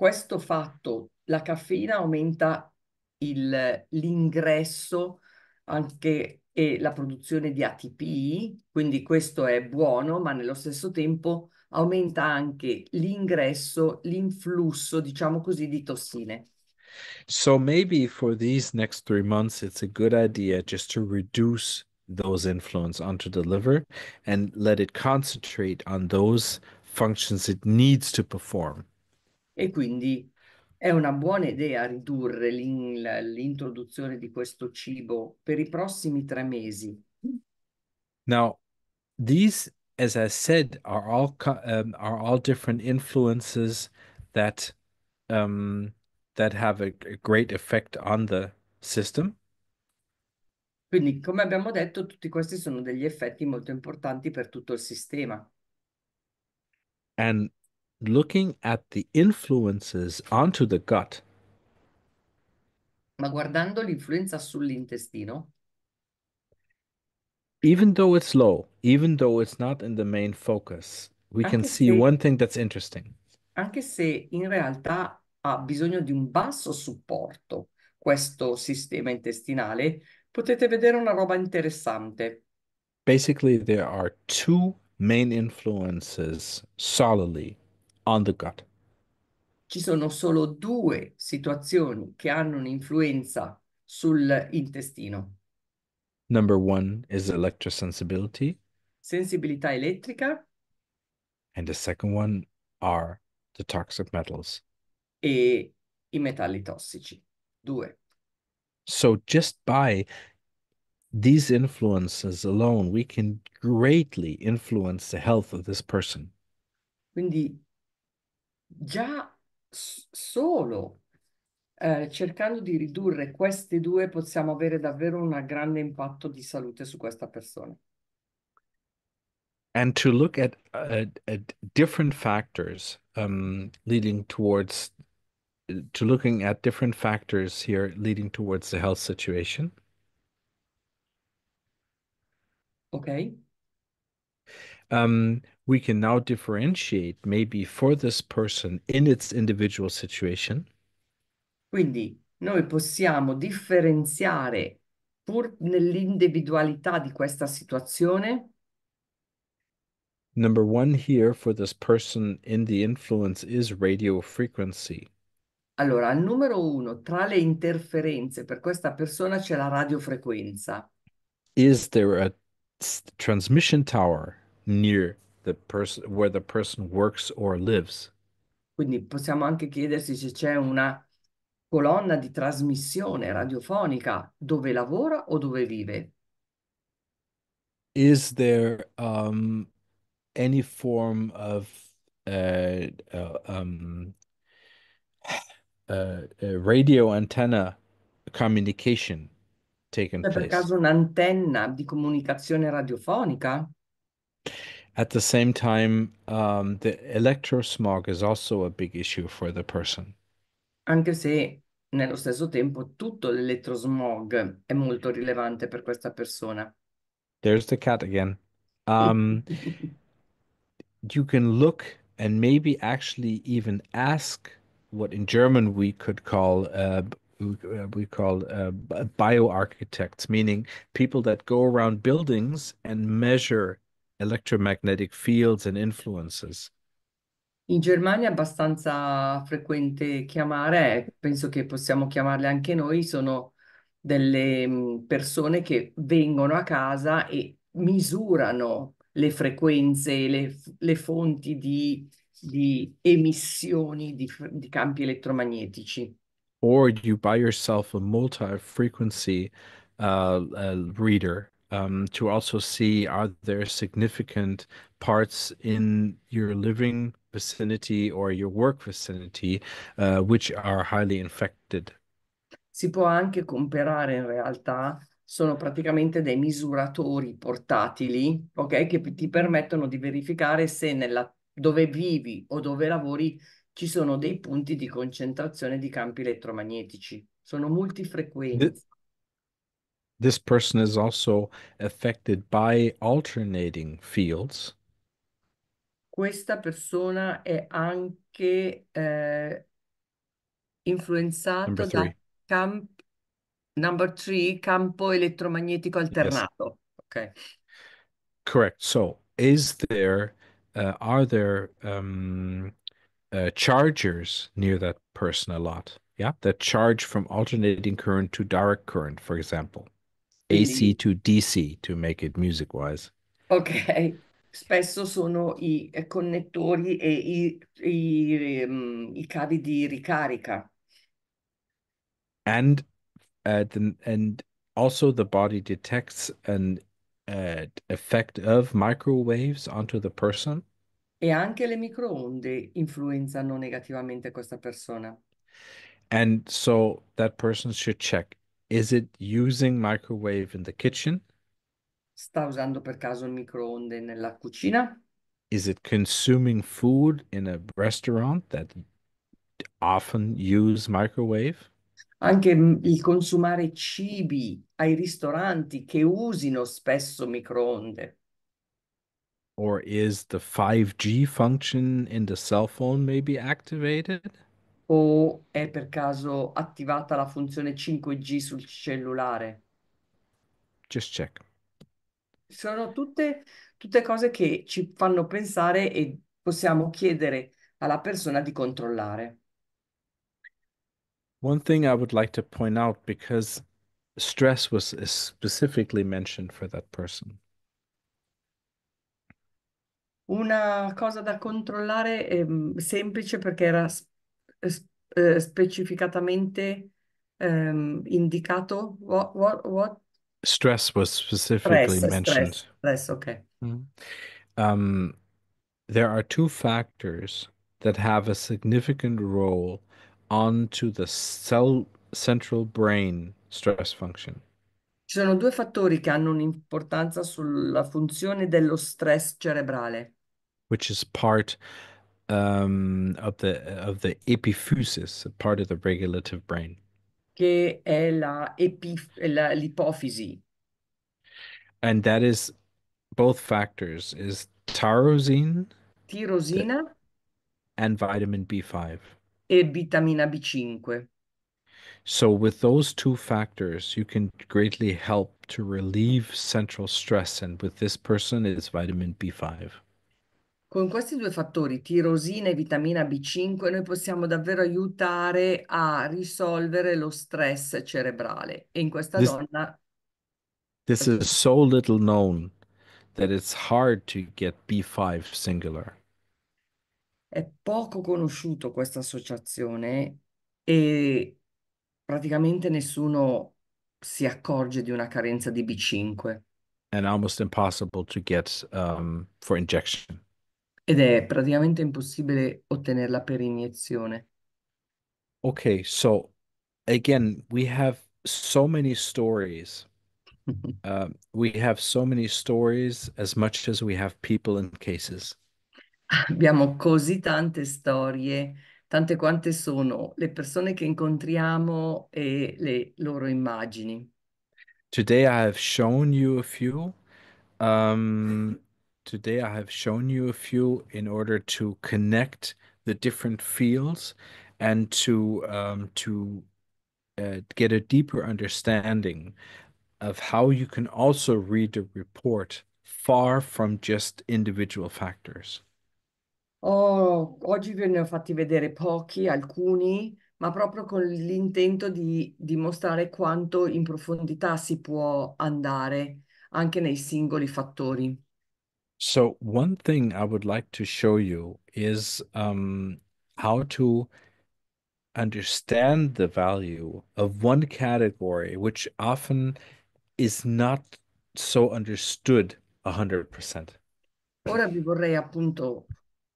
questo fatto, la caffeina aumenta il, l'ingresso anche e la produzione di ATP, quindi questo è buono, ma nello stesso tempo aumenta anche l'ingresso, l'influsso, diciamo così, di tossine. So maybe for these next three months, it's a good idea just to reduce those influence onto the liver and let it concentrate on those functions it needs to perform. E quindi è una buona idea ridurre l'in- l'introduzione di questo cibo per i prossimi tre mesi. Now, these, as I said, are all um, are all different influences that um, that have a, a great effect on the system. Quindi, come abbiamo detto, tutti questi sono degli effetti molto importanti per tutto il sistema. And looking at the influences onto the gut. Ma guardando l'influenza sull'intestino. Even though it's low, even though it's not in the main focus, we can see one thing that's interesting. Anche se in realtà ha bisogno di un basso supporto questo sistema intestinale, potete vedere una roba interessante. Basically, there are two main influences solidly on the gut. Ci sono solo due situazioni che hanno un'influenza sull'intestino. Number one is electrosensibility. Sensibilità elettrica. And the second one are the toxic metals. E i metalli tossici. Due. So just by these influences alone, we can greatly influence the health of this person. Quindi già solo eh, cercando di ridurre queste due possiamo avere davvero un grande impatto di salute su questa persona. And to look at, uh, at different factors um, leading towards, to looking at different factors here leading towards the health situation. Ok. Um, we can now differentiate maybe for this person in its individual situation. Quindi noi possiamo differenziare pur nell'individualità di questa situazione. Number one here for this person in the influence is radio frequency. Allora, al numero uno, tra le interferenze per questa persona c'è la radiofrequenza. Is there a transmission tower near the person where the person works or lives. Quindi possiamo anche chiedersi se c'è una colonna di trasmissione radiofonica dove lavora o dove vive. Is there um, any form of uh, uh, um, uh, uh radio antenna communication taken C'è cioè, per caso un'antenna di comunicazione radiofonica? At the same time, um, the electrosmog is also a big issue for the person. Anche se nello stesso tempo tutto l'elettrosmog è molto rilevante per questa persona. There's the cat again. Um, you can look and maybe actually even ask what in German we could call uh, we uh, call uh, bioarchitects, meaning people that go around buildings and measure electromagnetic fields and influences. In Germania è abbastanza frequente chiamare, penso che possiamo chiamarle anche noi, sono delle mm, persone che vengono a casa e misurano le frequenze, le, le fonti di, di emissioni di, di campi elettromagnetici. Or you buy yourself a multi-frequency uh, uh, reader um, to also see are there significant parts in your living vicinity or your work vicinity uh, which are highly infected. Si può anche comparare in realtà, sono praticamente dei misuratori portatili, ok, che ti permettono di verificare se nella, dove vivi o dove lavori ci sono dei punti di concentrazione di campi elettromagnetici. Sono multifrequenze. this person is also affected by alternating fields. Questa persona è anche eh, influenzata number da three. camp number three, campo elettromagnetico alternato. Yes. Okay. Correct. So, is there uh, are there um, uh, chargers near that person a lot? Yeah, that charge from alternating current to direct current, for example. AC to DC to make it music wise. Ok, spesso sono i eh, connettori e i, i, um, i cavi di ricarica. And uh, the, and also the body detects an uh, effect of microwaves onto the person. E anche le microonde influenzano negativamente questa persona. And so that person should check is it using microwave in the kitchen? Sta usando per caso il microonde nella cucina? Is it consuming food in a restaurant that often use microwave? Anche il consumare cibi ai ristoranti che usino spesso microonde. Or is the 5G function in the cell phone maybe activated? o è per caso attivata la funzione 5G sul cellulare? Just check. Sono tutte, tutte cose che ci fanno pensare e possiamo chiedere alla persona di controllare. One thing I would like to point out because stress was specifically mentioned for that person. Una cosa da controllare ehm, semplice perché era specifica sp- eh, specificatamente um, indicato? What, what, what? Stress was specifically stress, mentioned. Stress, okay. Mm. Um, there are two factors that have a significant role onto the cell central brain stress function. Ci sono due fattori che hanno un'importanza sulla funzione dello stress cerebrale. Which is part um, of the of the epiphysis, part of the regulative brain. Che è la, epif- la l'ipofisi. And that is both factors is tyrosine, tirosina, and vitamin B5. E vitamina B5. So, with those two factors, you can greatly help to relieve central stress. And with this person, it's vitamin B5. Con questi due fattori, tirosina e vitamina B5, noi possiamo davvero aiutare a risolvere lo stress cerebrale. E in questa this, donna... This is so little known that it's hard to get B5 singular. È poco conosciuto questa associazione e praticamente nessuno si accorge di una carenza di B5. And almost impossible to get um, for injection ed è praticamente impossibile ottenerla per iniezione. Okay, so again, we have so many stories. Uh, we have so many stories as much as we have people and cases. Abbiamo così tante storie, tante quante sono le persone che incontriamo e le loro immagini. Today I have shown you a few. Um, Today I have shown you a few in order to connect the different fields and to, um, to uh, get a deeper understanding of how you can also read a report far from just individual factors. Oh, oggi ve ne ho fatti vedere pochi, alcuni, ma proprio con l'intento di dimostrare quanto in profondità si può andare anche nei singoli fattori. So one thing I would like to show you is um, how to understand the value of one category, which often is not so understood 100%. Ora vi vorrei appunto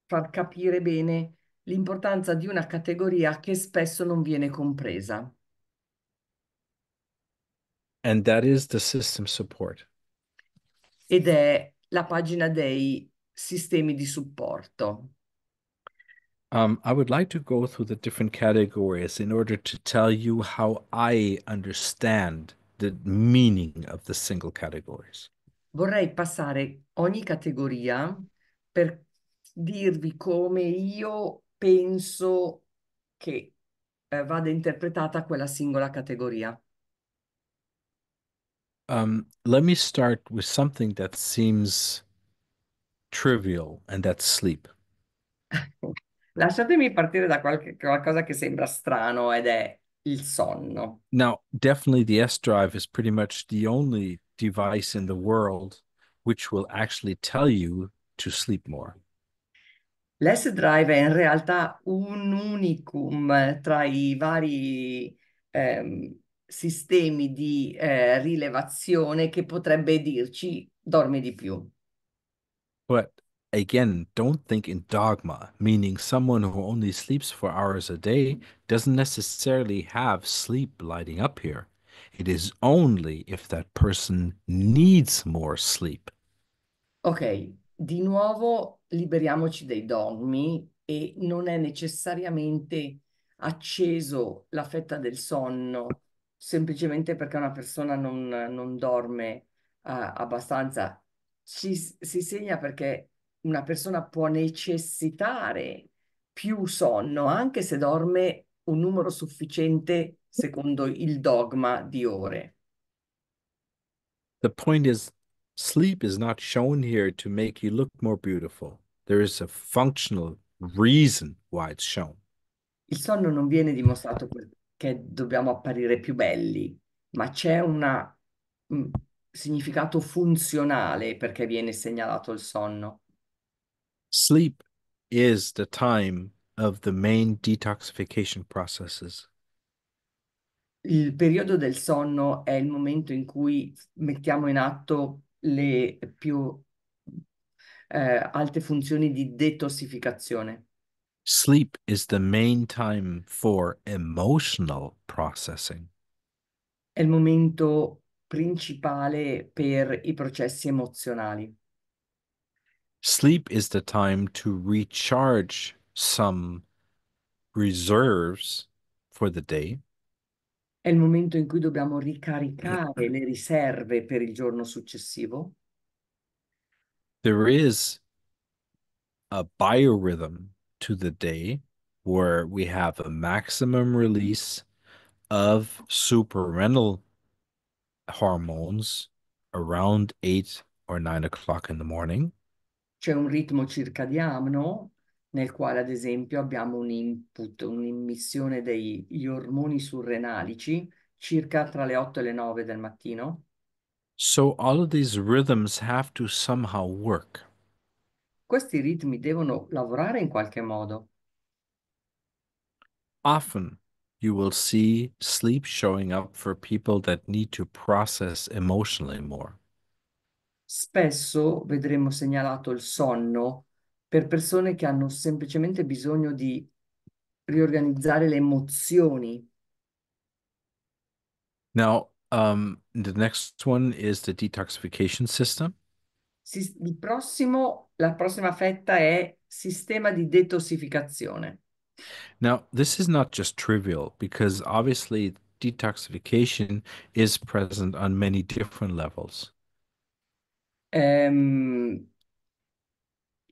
far capire bene l'importanza di una categoria che spesso non viene compresa. And that is the system support. Ed è la pagina dei sistemi di supporto. Um, I would like to go through the different categories in order to tell you how I understand the meaning of the single categories. Vorrei passare ogni categoria per dirvi come io penso che eh, vada interpretata quella singola categoria. Um, let me start with something that seems trivial, and that's sleep. Lasciatemi partire da qualche, qualcosa che sembra strano ed è il sonno. Now, definitely the S drive is pretty much the only device in the world which will actually tell you to sleep more. L'S drive è in realtà un unicum tra i vari ehm, sistemi di eh, rilevazione che potrebbe dirci dormi di più. But again, don't think in dogma, meaning someone who only sleeps four hours a day doesn't necessarily have sleep lighting up here. It is only if that person needs more sleep. Ok, di nuovo liberiamoci dai dogmi e non è necessariamente acceso la fetta del sonno semplicemente perché una persona non, non dorme uh, abbastanza. Ci, si segna perché una persona può necessitare più sonno anche se dorme un numero sufficiente secondo il dogma di ore. The point is sleep is not shown here to make you look more beautiful. There is a functional reason why it's shown. Il sonno non viene dimostrato per che dobbiamo apparire più belli, ma c'è un mm, significato funzionale perché viene segnalato il sonno. Sleep is the time of the main detoxification processes. Il periodo del sonno è il momento in cui mettiamo in atto le più eh, alte funzioni di detossificazione. sleep is the main time for emotional processing. È il momento principale per i processi emozionali. Sleep is the time to recharge some reserves for the day. È il momento in cui dobbiamo ricaricare le riserve per il giorno successivo. There is a biorhythm to the day where we have a maximum release of suprarenal hormones around eight or nine o'clock in the morning. C'è un ritmo circadiano nel quale, ad esempio, abbiamo un input, un'immissione degli ormoni surrenalici circa tra le 8 e le 9 del mattino. So all of these rhythms have to somehow work. questi ritmi devono lavorare in qualche modo. Often you will see sleep showing up for people that need to process emotionally more. Spesso vedremo segnalato il sonno per persone che hanno semplicemente bisogno di riorganizzare le emozioni. Now, um, the next one is the detoxification system. Il prossimo, la prossima fetta è sistema di detossificazione. Now, this is not just trivial because obviously detoxification is present on many different levels. Um,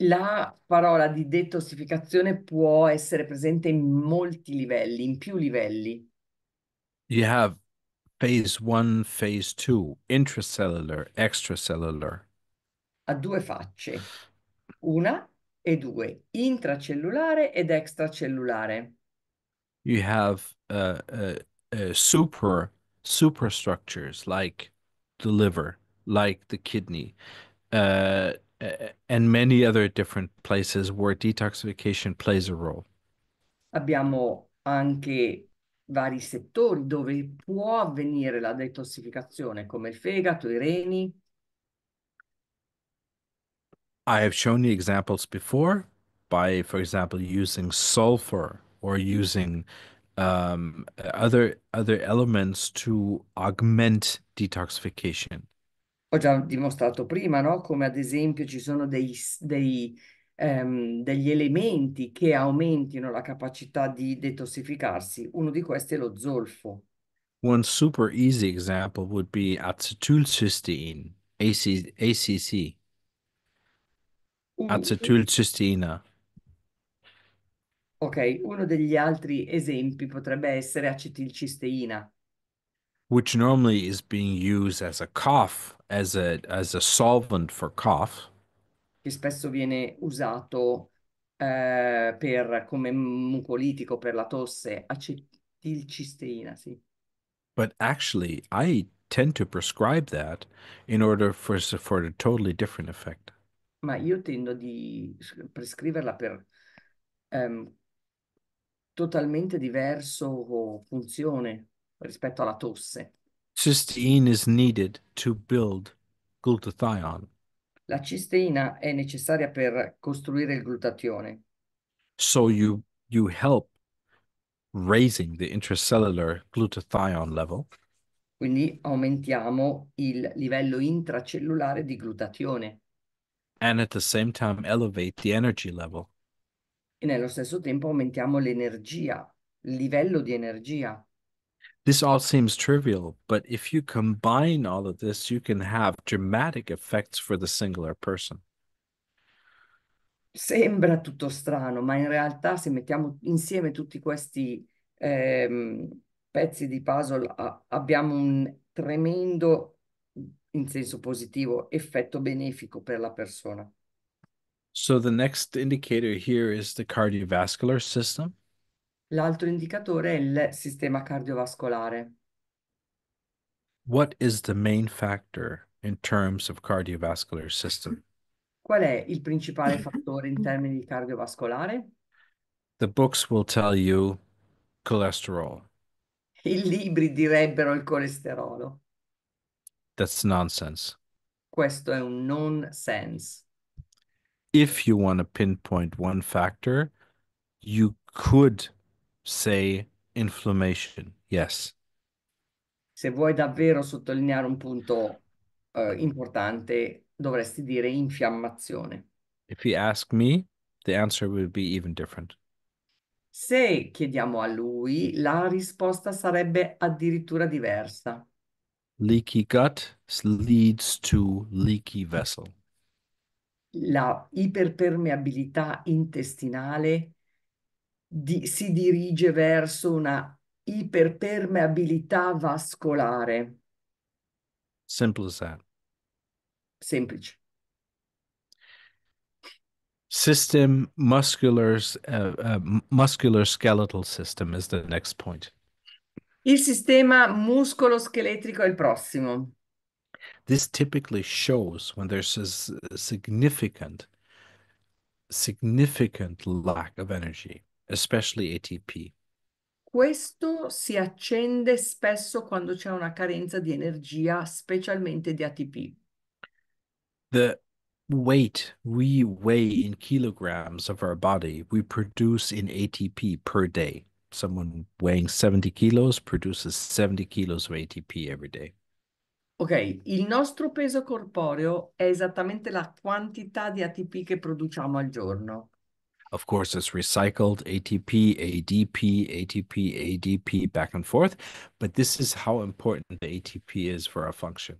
la parola di detossificazione può essere presente in molti livelli, in più livelli. You have phase one, phase two, intracellular, extracellular ha due facce, una e due, intracellulare ed extracellulare. You have uh, uh, uh, super structures like the liver, like the kidney, uh, uh, and many other different places where detoxification plays a role. Abbiamo anche vari settori dove può avvenire la detossificazione, come il fegato, i reni. I have shown you examples before by, for example, using sulfur or using um, other other elements to augment detoxification. Ho già dimostrato prima, no? Come ad esempio ci sono dei, dei, um, degli elementi che aumentino la capacità di detossificarsi. Uno di questi è lo zolfo. One super easy example would be acetylcysteine, AC, ACC. acetilcisteina. Ok, uno degli altri esempi potrebbe essere acetilcisteina. Which normally is being used as a cough, as a, as a solvent for cough. Che spesso viene usato eh, per, come mucolitico per la tosse, acetilcisteina, sì. But actually, I tend to prescribe that in order for, for a totally different effect ma io tendo di prescriverla per ehm, totalmente diverso funzione rispetto alla tosse. Cysteine is needed to build glutathione. La cisteina è necessaria per costruire il glutatione. So you, you help raising the intracellular glutathione level. Quindi aumentiamo il livello intracellulare di glutatione. and at the same time elevate the energy level. E nello stesso tempo aumentiamo l'energia, il livello di energia. This all seems trivial, but if you combine all of this, you can have dramatic effects for the singular person. Sembra tutto strano, ma in realtà se mettiamo insieme tutti questi eh, pezzi di puzzle a, abbiamo un tremendo in senso positivo, effetto benefico per la persona. So the next indicator here is the cardiovascular system. L'altro indicatore è il sistema cardiovascolare. What is the main factor in terms of cardiovascular system? Qual è il principale fattore in termini di cardiovascolare? The books will tell you cholesterol. I libri direbbero il colesterolo. That's nonsense. Questo è un nonsense. If you want to pinpoint one factor, you could say inflammation. Yes. Se vuoi davvero sottolineare un punto uh, importante, dovresti dire infiammazione. If you ask me, the answer would be even different. Se chiediamo a lui, la risposta sarebbe addirittura diversa leaky gut leads to leaky vessel. La iperpermeabilità intestinale di, si dirige verso una iperpermeabilità vascolare. Simple as that. Semplice. System muscular, uh, uh, muscular skeletal system is the next point. Il sistema muscoloscheletrico è il prossimo. This typically shows when there's a significant, significant lack of energy, especially ATP. Questo si accende spesso quando c'è una carenza di energia, specialmente di ATP. The weight we weigh in kilograms of our body, we produce in ATP per day. someone weighing 70 kilos produces 70 kilos of ATP every day. Ok, il nostro peso corporeo è esattamente la quantità di ATP che produciamo al giorno. Of course, it's recycled ATP, ADP, ATP, ADP, back and forth, but this is how important the ATP is for our function.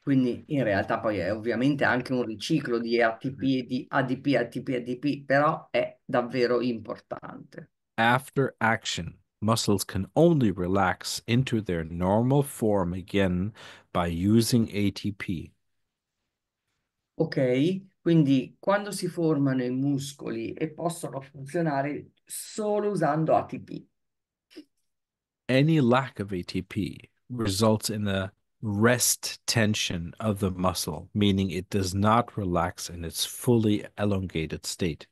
Quindi in realtà poi è ovviamente anche un riciclo di ATP e di ADP, ATP, ADP, però è davvero importante after action, muscles can only relax into their normal form again by using ATP. Ok, quindi quando si formano i muscoli e possono funzionare solo usando ATP. Any lack of ATP results in a rest tension of the muscle, meaning it does not relax in its fully elongated state.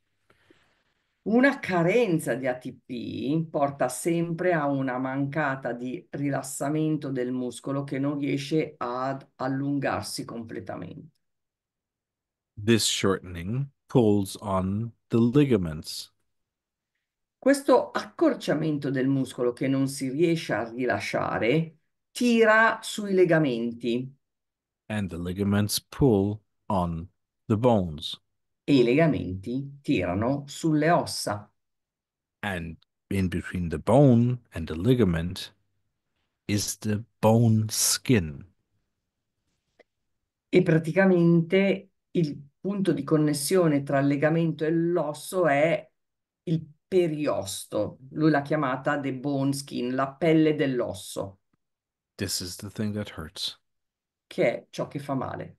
Una carenza di ATP porta sempre a una mancata di rilassamento del muscolo che non riesce ad allungarsi completamente. This shortening pulls on the ligaments. Questo accorciamento del muscolo che non si riesce a rilasciare tira sui legamenti. And the ligaments pull on the bones e i legamenti tirano sulle ossa. And in between the bone and the ligament is the bone skin. E praticamente il punto di connessione tra il legamento e l'osso è il periosto. Lui l'ha chiamata the bone skin, la pelle dell'osso. This is the thing that hurts. Che è ciò che fa male.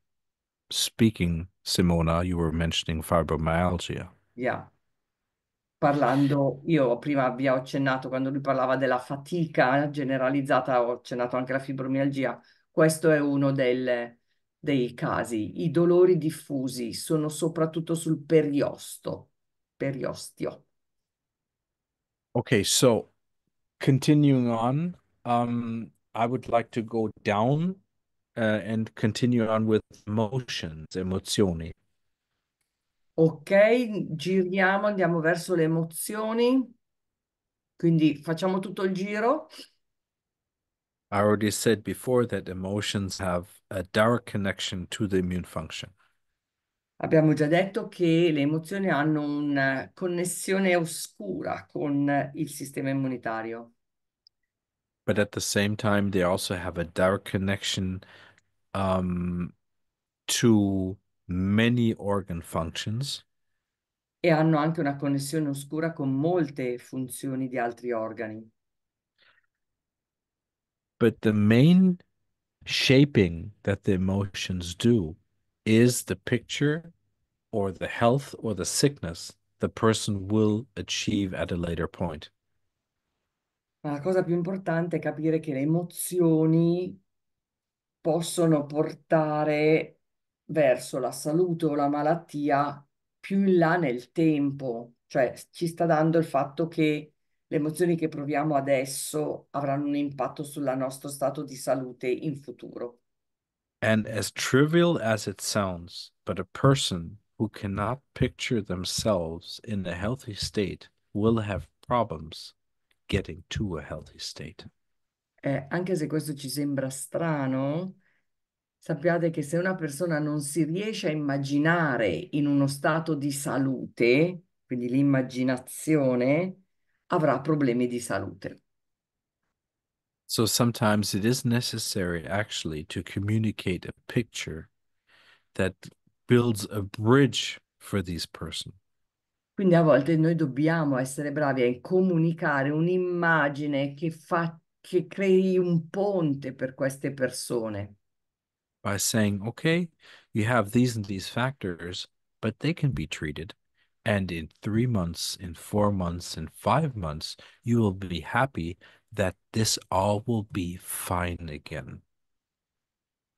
Speaking Simona, you were mentioning fibromyalgia. Yeah. Parlando, io prima vi ho accennato quando lui parlava della fatica generalizzata, ho accennato anche la fibromialgia. Questo è uno del, dei casi. I dolori diffusi sono soprattutto sul periosto, periostio. Okay, so continuing on, um, I would like to go down uh, and continue on with emotions, emozioni. Ok, giriamo, andiamo verso le emozioni. Quindi facciamo tutto il giro. I already said before that emotions have a direct connection to the immune function. Abbiamo già detto che le emozioni hanno una connessione oscura con il sistema immunitario. But at the same time, they also have a direct connection um, to many organ functions. E hanno anche una connessione oscura con molte funzioni di altri organi. But the main shaping that the emotions do is the picture or the health or the sickness the person will achieve at a later point. Ma la cosa più importante è capire che le emozioni possono portare verso la salute o la malattia più in là nel tempo, cioè ci sta dando il fatto che le emozioni che proviamo adesso avranno un impatto sul nostro stato di salute in futuro. And as trivial as it sounds, but a person who cannot picture themselves in a healthy state will have problems getting to a healthy state eh, anche se questo ci sembra strano, sappiate che se una persona non si riesce a immaginare in uno stato di salute, quindi l'immaginazione, avrà problemi di salute. So sometimes it is necessary actually to communicate a picture that builds a bridge for this person. Quindi a volte noi dobbiamo essere bravi a comunicare un'immagine che faccia che crei un ponte per queste persone. By saying, okay, you have these and these factors, but they can be treated. And in three months, in four months, in five months, you will be happy that this all will be fine again.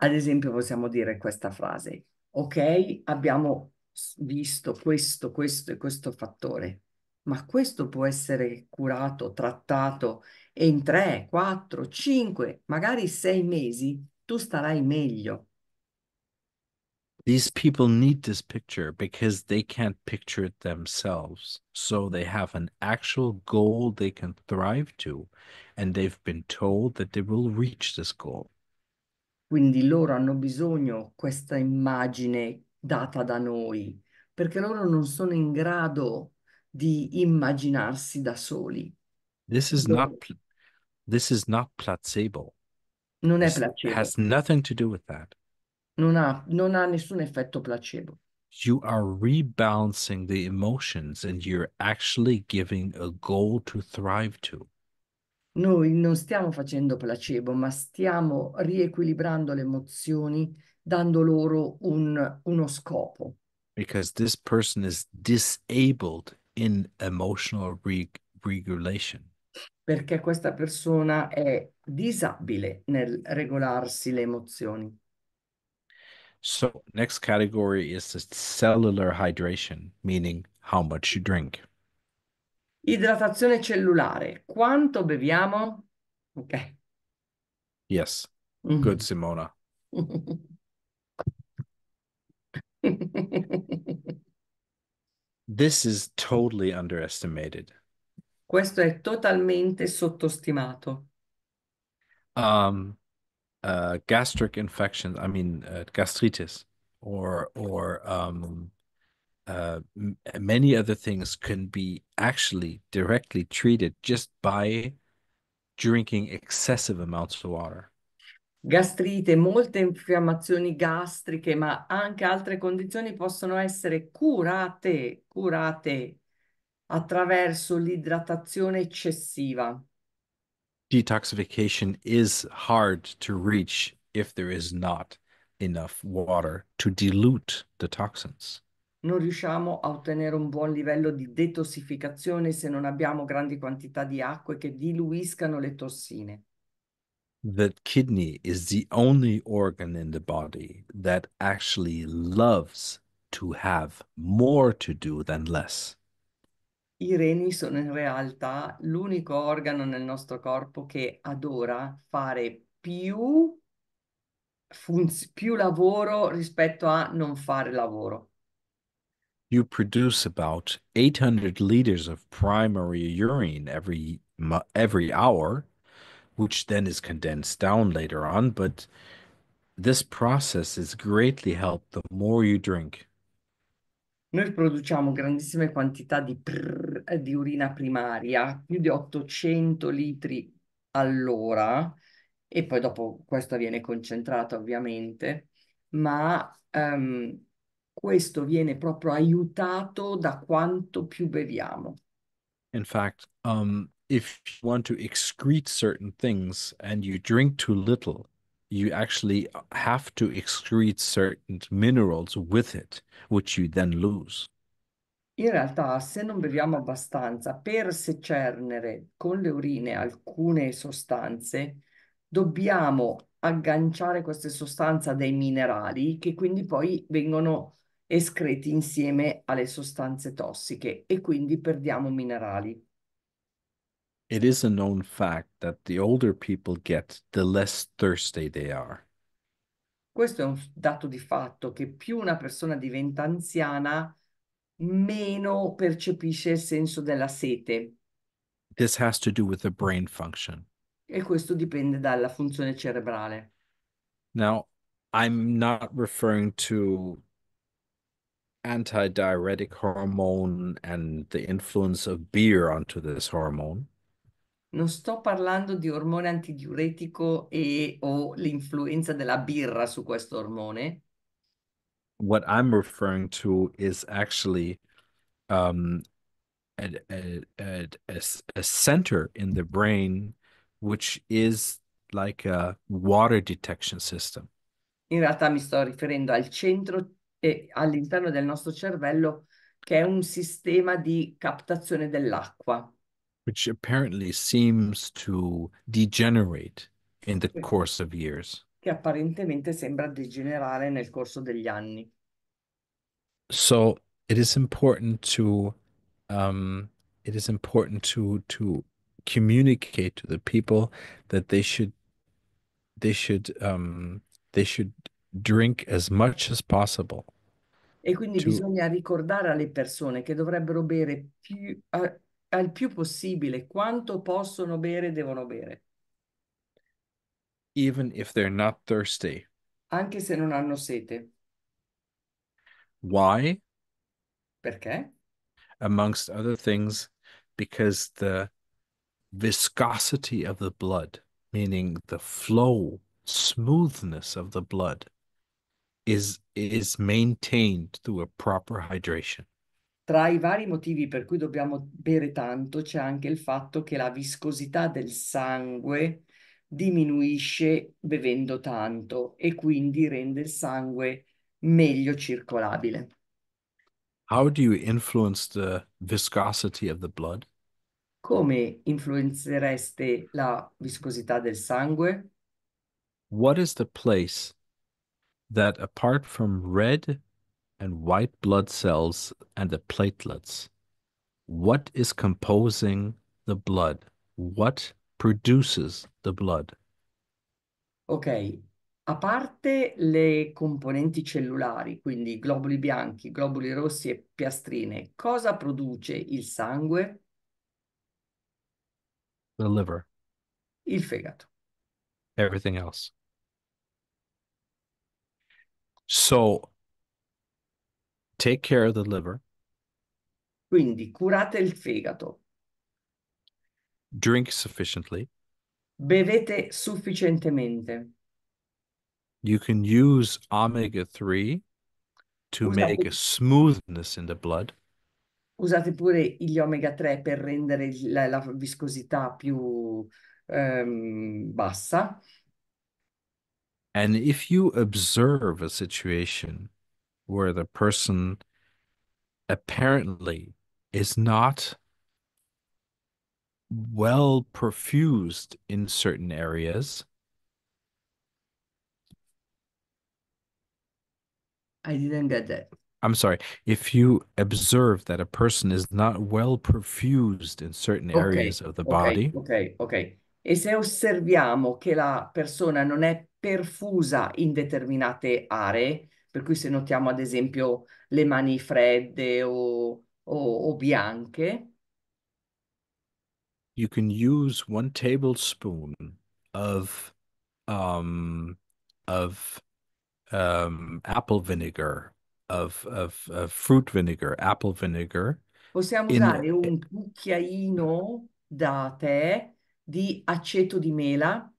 Ad esempio, possiamo dire questa frase: Ok, abbiamo visto questo, questo e questo fattore ma questo può essere curato, trattato e in 3, 4, 5, magari 6 mesi tu starai meglio. These people need this picture because they can't picture it themselves. So they have an actual goal they can thrive to and they've been told that they will reach this goal. Quindi loro hanno bisogno questa immagine data da noi perché loro non sono in grado di immaginarsi da soli. This is not this is not placebo. Non è placebo. It has nothing to do with that. Non ha, non ha nessun effetto placebo. You are rebalancing the emotions and you're actually giving a goal to thrive to. Noi non stiamo facendo placebo, ma stiamo riequilibrando le emozioni, dando loro un, uno scopo. Because this person is disabled in emotional reg- regulation. Perché questa persona è disabile nel regolarsi le emozioni. So, next category is the cellular hydration, meaning how much you drink. Idratazione cellulare. Quanto beviamo? Ok. Yes. Mm-hmm. Good, Simona. This is totally underestimated. Questo è totalmente sottostimato. Um, uh, gastric infections, I mean, uh, gastritis or, or um, uh, many other things can be actually directly treated just by drinking excessive amounts of water. gastrite, molte infiammazioni gastriche, ma anche altre condizioni possono essere curate, curate attraverso l'idratazione eccessiva. Detoxification is hard to reach if there is not enough water to dilute the toxins. Non riusciamo a ottenere un buon livello di detossificazione se non abbiamo grandi quantità di acque che diluiscano le tossine. That kidney is the only organ in the body that actually loves to have more to do than less. I reni sono in realtà l'unico organo nel nostro corpo che adora fare più, funz- più lavoro rispetto a non fare lavoro. You produce about 800 liters of primary urine every every hour which then is condensed down later on. But this process is greatly helped the more you drink. Noi produciamo grandissime quantità di, prrr, di urina primaria, più di 800 litri all'ora, e poi dopo questo viene concentrato ovviamente, ma um, questo viene proprio aiutato da quanto più beviamo. In fact, um, if you want to excrete certain things and you drink too little, you actually uh, have to excrete certain minerals with it, which you then lose. In realtà, se non beviamo abbastanza per secernere con le urine alcune sostanze, dobbiamo agganciare queste sostanze a dei minerali che quindi poi vengono escreti insieme alle sostanze tossiche e quindi perdiamo minerali it is a known fact that the older people get, the less thirsty they are. Questo è un dato di fatto che più una persona diventa anziana, meno percepisce il senso della sete. This has to do with the brain function. E questo dipende dalla funzione cerebrale. Now, I'm not referring to antidiuretic hormone and the influence of beer onto this hormone. Non sto parlando di ormone antidiuretico e o l'influenza della birra su questo ormone. What I'm referring to is actually um, a, a, a, a center in the brain which is like a water detection system. In realtà mi sto riferendo al centro e all'interno del nostro cervello che è un sistema di captazione dell'acqua which apparently seems to degenerate in the course of years. Che apparentemente sembra degenerare nel corso degli anni. So it is important to um, it is important to to communicate to the people that they should they should um, they should drink as much as possible. E quindi to... bisogna ricordare alle persone che dovrebbero bere più, uh, al più possibile quanto possono bere devono bere. Even if they're not thirsty. Anche se non hanno sete. Why? Perché? Amongst other things, because the viscosity of the blood, meaning the flow, smoothness of the blood, is is maintained through a proper hydration. Tra i vari motivi per cui dobbiamo bere tanto c'è anche il fatto che la viscosità del sangue diminuisce bevendo tanto e quindi rende il sangue meglio circolabile. How do you influence the viscosity of the blood? Come influenzereste la viscosità del sangue? What is the place that apart from red and white blood cells and the platelets. What is composing the blood? What produces the blood? Ok, a parte le componenti cellulari, quindi globuli bianchi, globuli rossi e piastrine, cosa produce il sangue? The liver. Il fegato. Everything else. So Take care of the liver. Quindi curate il fegato. Drink sufficiently. Bevete sufficientemente. You can use omega 3 to Usate... make a smoothness in the blood. Usate pure gli omega 3 per rendere la, la viscosità più um, bassa. And if you observe a situation where the person apparently is not well perfused in certain areas. I didn't get that. I'm sorry. If you observe that a person is not well perfused in certain okay, areas of the okay, body. Ok, ok. E se osserviamo che la persona non è perfusa in determinate aree, Per cui se notiamo ad esempio le mani fredde o, o, o bianche. You can use one tablespoon of, um, of um, apple vinegar, of, of, of fruit vinegar, apple vinegar. Possiamo usare un cucchiaino da tè di aceto di mela.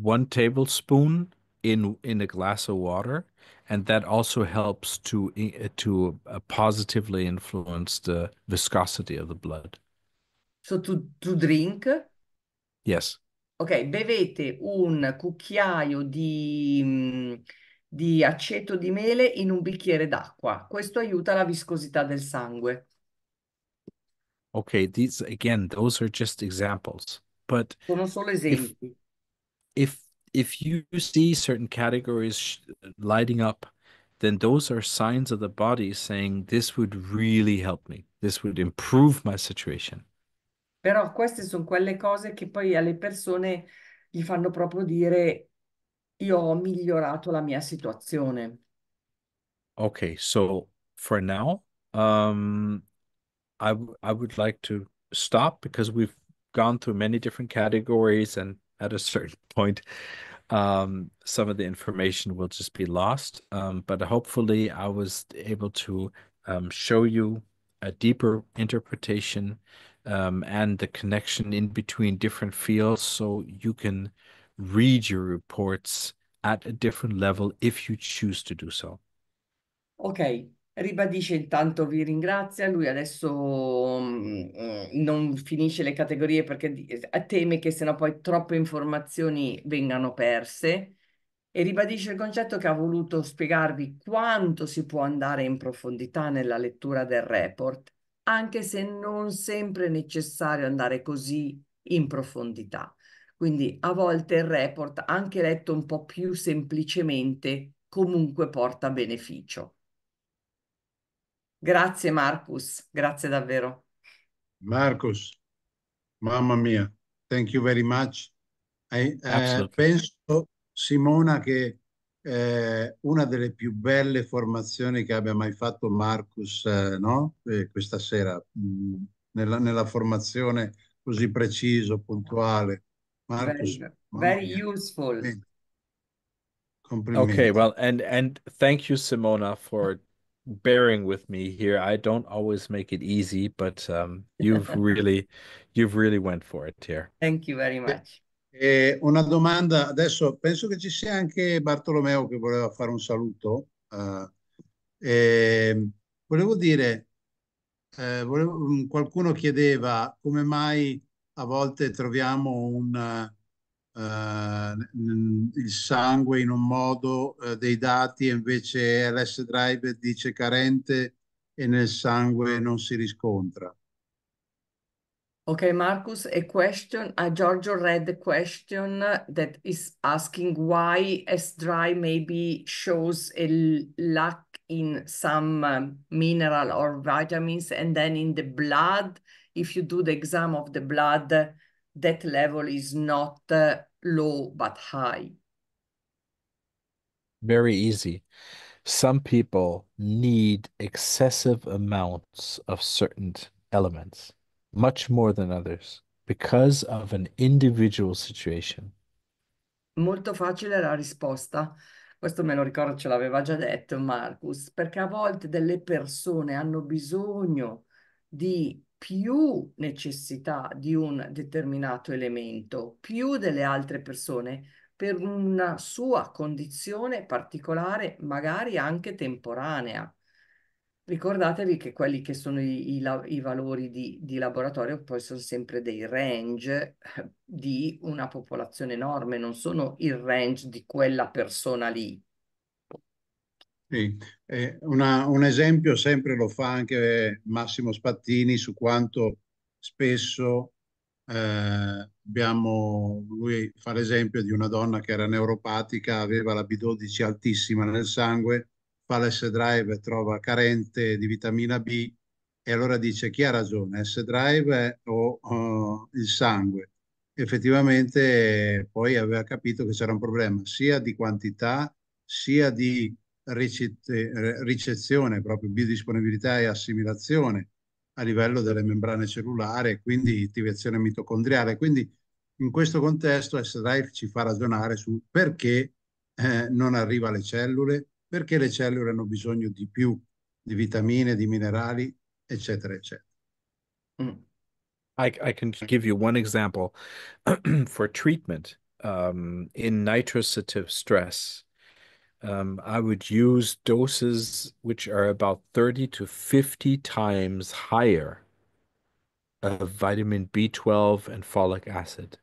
One tablespoon in in a glass of water and that also helps to to uh, positively influence the viscosity of the blood. So to to drink. Yes. Ok, bevete un cucchiaio di, mm, di aceto di mele in un bicchiere d'acqua. Questo aiuta la viscosità del sangue. Okay, these again, those are just examples. But Sono solo esempi. If, if if you see certain categories lighting up, then those are signs of the body saying, This would really help me. This would improve my situation. Però queste sono quelle cose che poi alle persone gli fanno proprio dire io ho migliorato la mia situazione. Okay, so for now, um, I, I would like to stop because we've gone through many different categories and at a certain point um, some of the information will just be lost um, but hopefully i was able to um, show you a deeper interpretation um, and the connection in between different fields so you can read your reports at a different level if you choose to do so okay Ribadisce intanto vi ringrazia, lui adesso mh, mm, mm, non finisce le categorie perché eh, teme che sennò poi troppe informazioni vengano perse e ribadisce il concetto che ha voluto spiegarvi quanto si può andare in profondità nella lettura del report, anche se non sempre è necessario andare così in profondità. Quindi a volte il report, anche letto un po' più semplicemente, comunque porta beneficio. Grazie Marcus, grazie davvero. Marcus, mamma mia, thank you very much. I, eh, penso, Simona, che eh, una delle più belle formazioni che abbia mai fatto Marcus eh, no? eh, questa sera, mh, mm, nella, nella, formazione così preciso, puntuale. Marcus, very, very useful. Okay, well, and and thank you, Simona, for bearing with me here. I don't always make it easy, but um, you've really, you've really went for it here. Thank you very eh, much. Eh, una domanda adesso, penso che ci sia anche Bartolomeo che voleva fare un saluto. Uh, eh, ehm, volevo dire, eh, volevo, mm, qualcuno chiedeva come mai a volte troviamo un, eh, il sangue in un modo eh, dei dati e invece LS Drive dice carente e nel sangue non si riscontra. Ok, Marcus, a question, a Giorgio read the question that is asking why S-Dry maybe shows a lack in some um, mineral or vitamins and then in the blood, if you do the exam of the blood, that level is not uh, low but high. Very easy. Some people need excessive amounts of certain elements, much more than others, because of an individual situation. Molto facile la risposta. Questo me lo ricordo, ce l'aveva già detto Marcus, perché a volte delle persone hanno bisogno di più necessità di un determinato elemento, più delle altre persone, per una sua condizione particolare, magari anche temporanea. Ricordatevi che quelli che sono i, i, i valori di, di, laboratorio poi sono sempre dei range eh, di una popolazione enorme, non sono il range di quella persona lì. Sì. Eh, una, un esempio sempre lo fa anche Massimo Spattini su quanto spesso eh, abbiamo, lui fa l'esempio di una donna che era neuropatica, aveva la B12 altissima nel sangue, fa l'S-Drive, trova carente di vitamina B e allora dice chi ha ragione, S-Drive o uh, il sangue? Effettivamente eh, poi aveva capito che c'era un problema sia di quantità sia di ricette, ricezione, proprio biodisponibilità e assimilazione a livello delle membrane cellulari e quindi attivazione mitocondriale. Quindi in questo contesto SRIFE ci fa ragionare su perché eh, non arriva alle cellule, perché le cellule hanno bisogno di più di vitamine, di minerali, eccetera, eccetera. Mm. I, I can give you one example for treatment um, in nitrosative stress um, I would use doses which are about 30 to 50 times higher of vitamin B12 and folic acid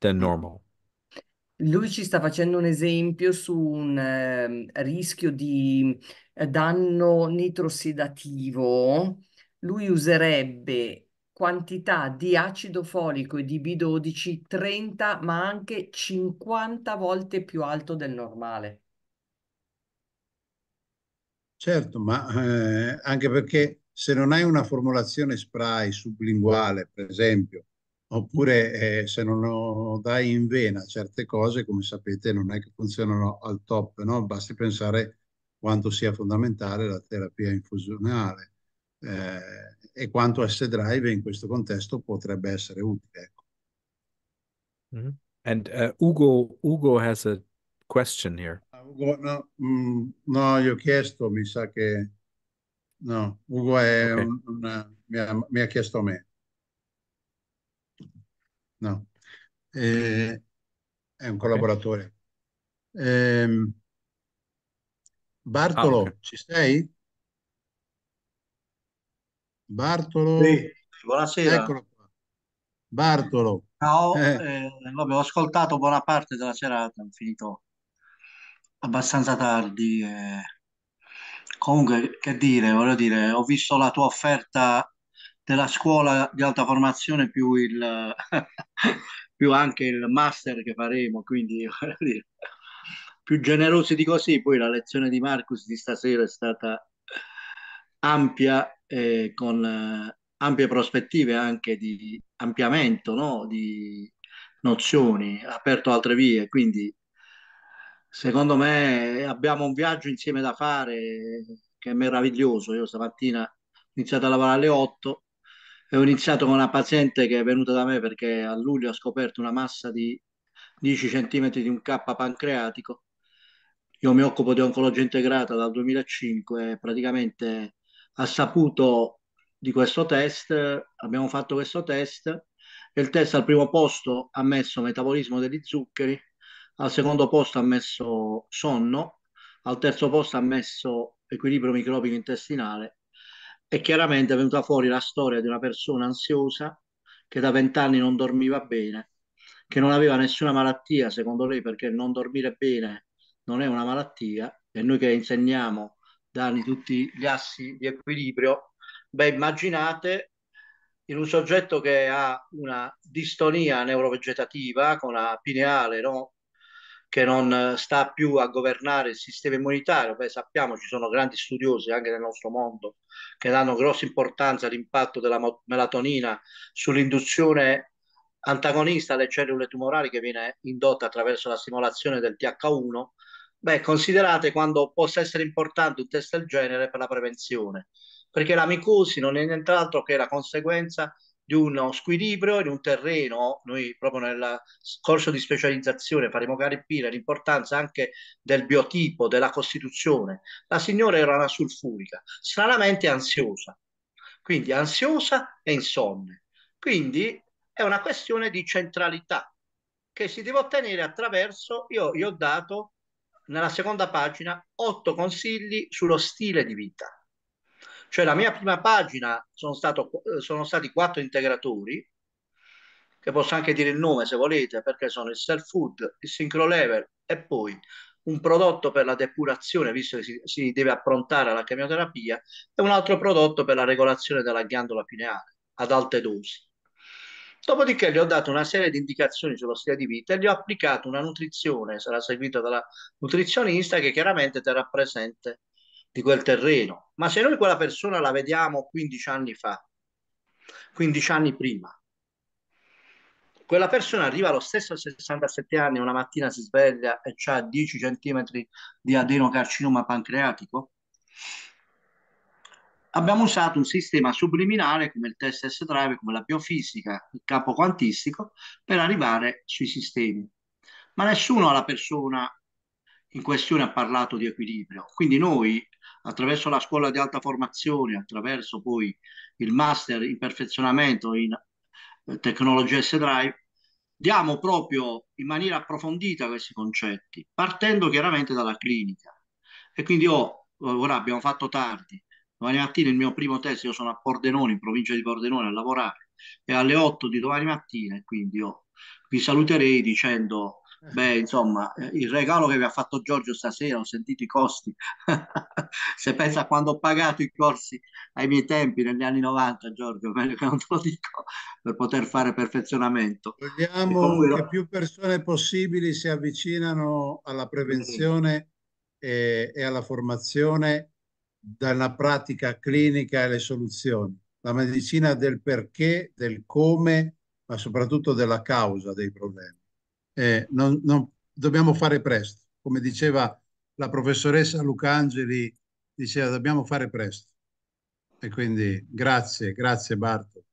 than mm. normal. Lui ci sta facendo un esempio su un eh, rischio di eh, danno nitrosedativo. Lui userebbe quantità di acido folico e di B12 30 ma anche 50 volte più alto del normale. Certo, ma eh, anche perché se non hai una formulazione spray sublinguale, per esempio, oppure eh, se non dai in vena certe cose, come sapete, non è che funzionano al top, no? Basti pensare quanto sia fondamentale la terapia infusionale eh, e quanto S-Drive in questo contesto potrebbe essere utile. Ecco. Mm -hmm. And uh, Ugo, Ugo has a question here. Ugo, no, mh, mm, no, gli ho chiesto, mi sa che... No, Ugo è okay. un, una, mi, ha, mi, ha, chiesto a me. No, eh, è un collaboratore. Eh, Bartolo, ah, okay. ci sei? Bartolo? Sì, buonasera. Eccolo qua. Bartolo. Ciao, eh. Eh, vabbè, ho ascoltato buona parte della serata, ho finito abbastanza tardi. eh. Comunque, che dire, voglio dire, ho visto la tua offerta della scuola di alta formazione più il più anche il master che faremo, quindi voglio dire, più generosi di così. Poi la lezione di Marcus di stasera è stata ampia e eh, con eh, ampie prospettive anche di ampliamento, no? di nozioni, ha aperto altre vie, quindi Secondo me eh, abbiamo un viaggio insieme da fare che è meraviglioso. Io stamattina ho iniziato a lavorare alle 8 e ho iniziato con una paziente che è venuta da me perché a luglio ha scoperto una massa di 10 cm di un K pancreatico. Io mi occupo di oncologia integrata dal 2005 e praticamente ha saputo di questo test, abbiamo fatto questo test e il test al primo posto ha messo metabolismo degli zuccheri al secondo posto ha messo sonno, al terzo posto ha messo equilibrio microbico intestinale e chiaramente è venuta fuori la storia di una persona ansiosa che da vent'anni non dormiva bene, che non aveva nessuna malattia secondo lei perché non dormire bene non è una malattia e noi che insegniamo da anni tutti gli assi di equilibrio, beh immaginate in un soggetto che ha una distonia neurovegetativa con la pineale no? che non eh, sta più a governare il sistema immunitario, beh sappiamo ci sono grandi studiosi anche nel nostro mondo che danno grossa importanza all'impatto della melatonina sull'induzione antagonista alle cellule tumorali che viene indotta attraverso la stimolazione del TH1, beh considerate quando possa essere importante un test del genere per la prevenzione, perché la micosi non è nient'altro che la conseguenza di uno squilibrio in un terreno, noi proprio nel corso di specializzazione faremo capire l'importanza anche del biotipo, della costituzione. La signora era una sulfurica, stranamente ansiosa, quindi ansiosa e insonne. Quindi è una questione di centralità che si deve ottenere attraverso, io, gli ho dato nella seconda pagina, otto consigli sullo stile di vita cioè la mia prima pagina sono, stato, eh, sono stati quattro integratori, che posso anche dire il nome se volete, perché sono il self food, il synchro level e poi un prodotto per la depurazione, visto che si, si deve approntare alla chemioterapia, e un altro prodotto per la regolazione della ghiandola pineale ad alte dosi. Dopodiché gli ho dato una serie di indicazioni sullo stile di vita e gli ho applicato una nutrizione, sarà seguita dalla nutrizionista che chiaramente terrà presente di quel terreno. Ma se noi quella persona la vediamo 15 anni fa, 15 anni prima, quella persona arriva allo stesso a 67 anni, una mattina si sveglia e ha 10 centimetri di adenocarcinoma pancreatico? Abbiamo usato un sistema subliminale come il test S-Drive, come la biofisica, il campo quantistico, per arrivare sui sistemi. Ma nessuno alla persona in questione ha parlato di equilibrio. Quindi noi attraverso la scuola di alta formazione, attraverso poi il master in perfezionamento in eh, tecnologia S-Drive, diamo proprio in maniera approfondita questi concetti, partendo chiaramente dalla clinica. E quindi io, ora abbiamo fatto tardi, domani mattina il mio primo test, io sono a Pordenone, in provincia di Pordenone, a lavorare, è alle 8 di domani mattina, e quindi io vi saluterei dicendo Beh, insomma, eh, il regalo che mi ha fatto Giorgio stasera, ho sentito i costi. Se pensa a quando ho pagato i corsi ai miei tempi, negli anni 90, Giorgio, meglio che non te lo dico, per poter fare perfezionamento. Vediamo comunque... che più persone possibili si avvicinano alla prevenzione e, e alla formazione dalla pratica clinica e le soluzioni. La medicina del perché, del come, ma soprattutto della causa dei problemi eh, non, non, dobbiamo fare presto. Come diceva la professoressa Lucangeli, diceva dobbiamo fare presto. E quindi grazie, grazie Barto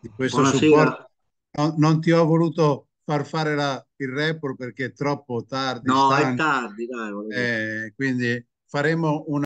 di questo Buonasera. supporto. No, non ti ho voluto far fare la, il report perché è troppo tardi. No, stanco, è tardi, dai. Eh, quindi faremo una...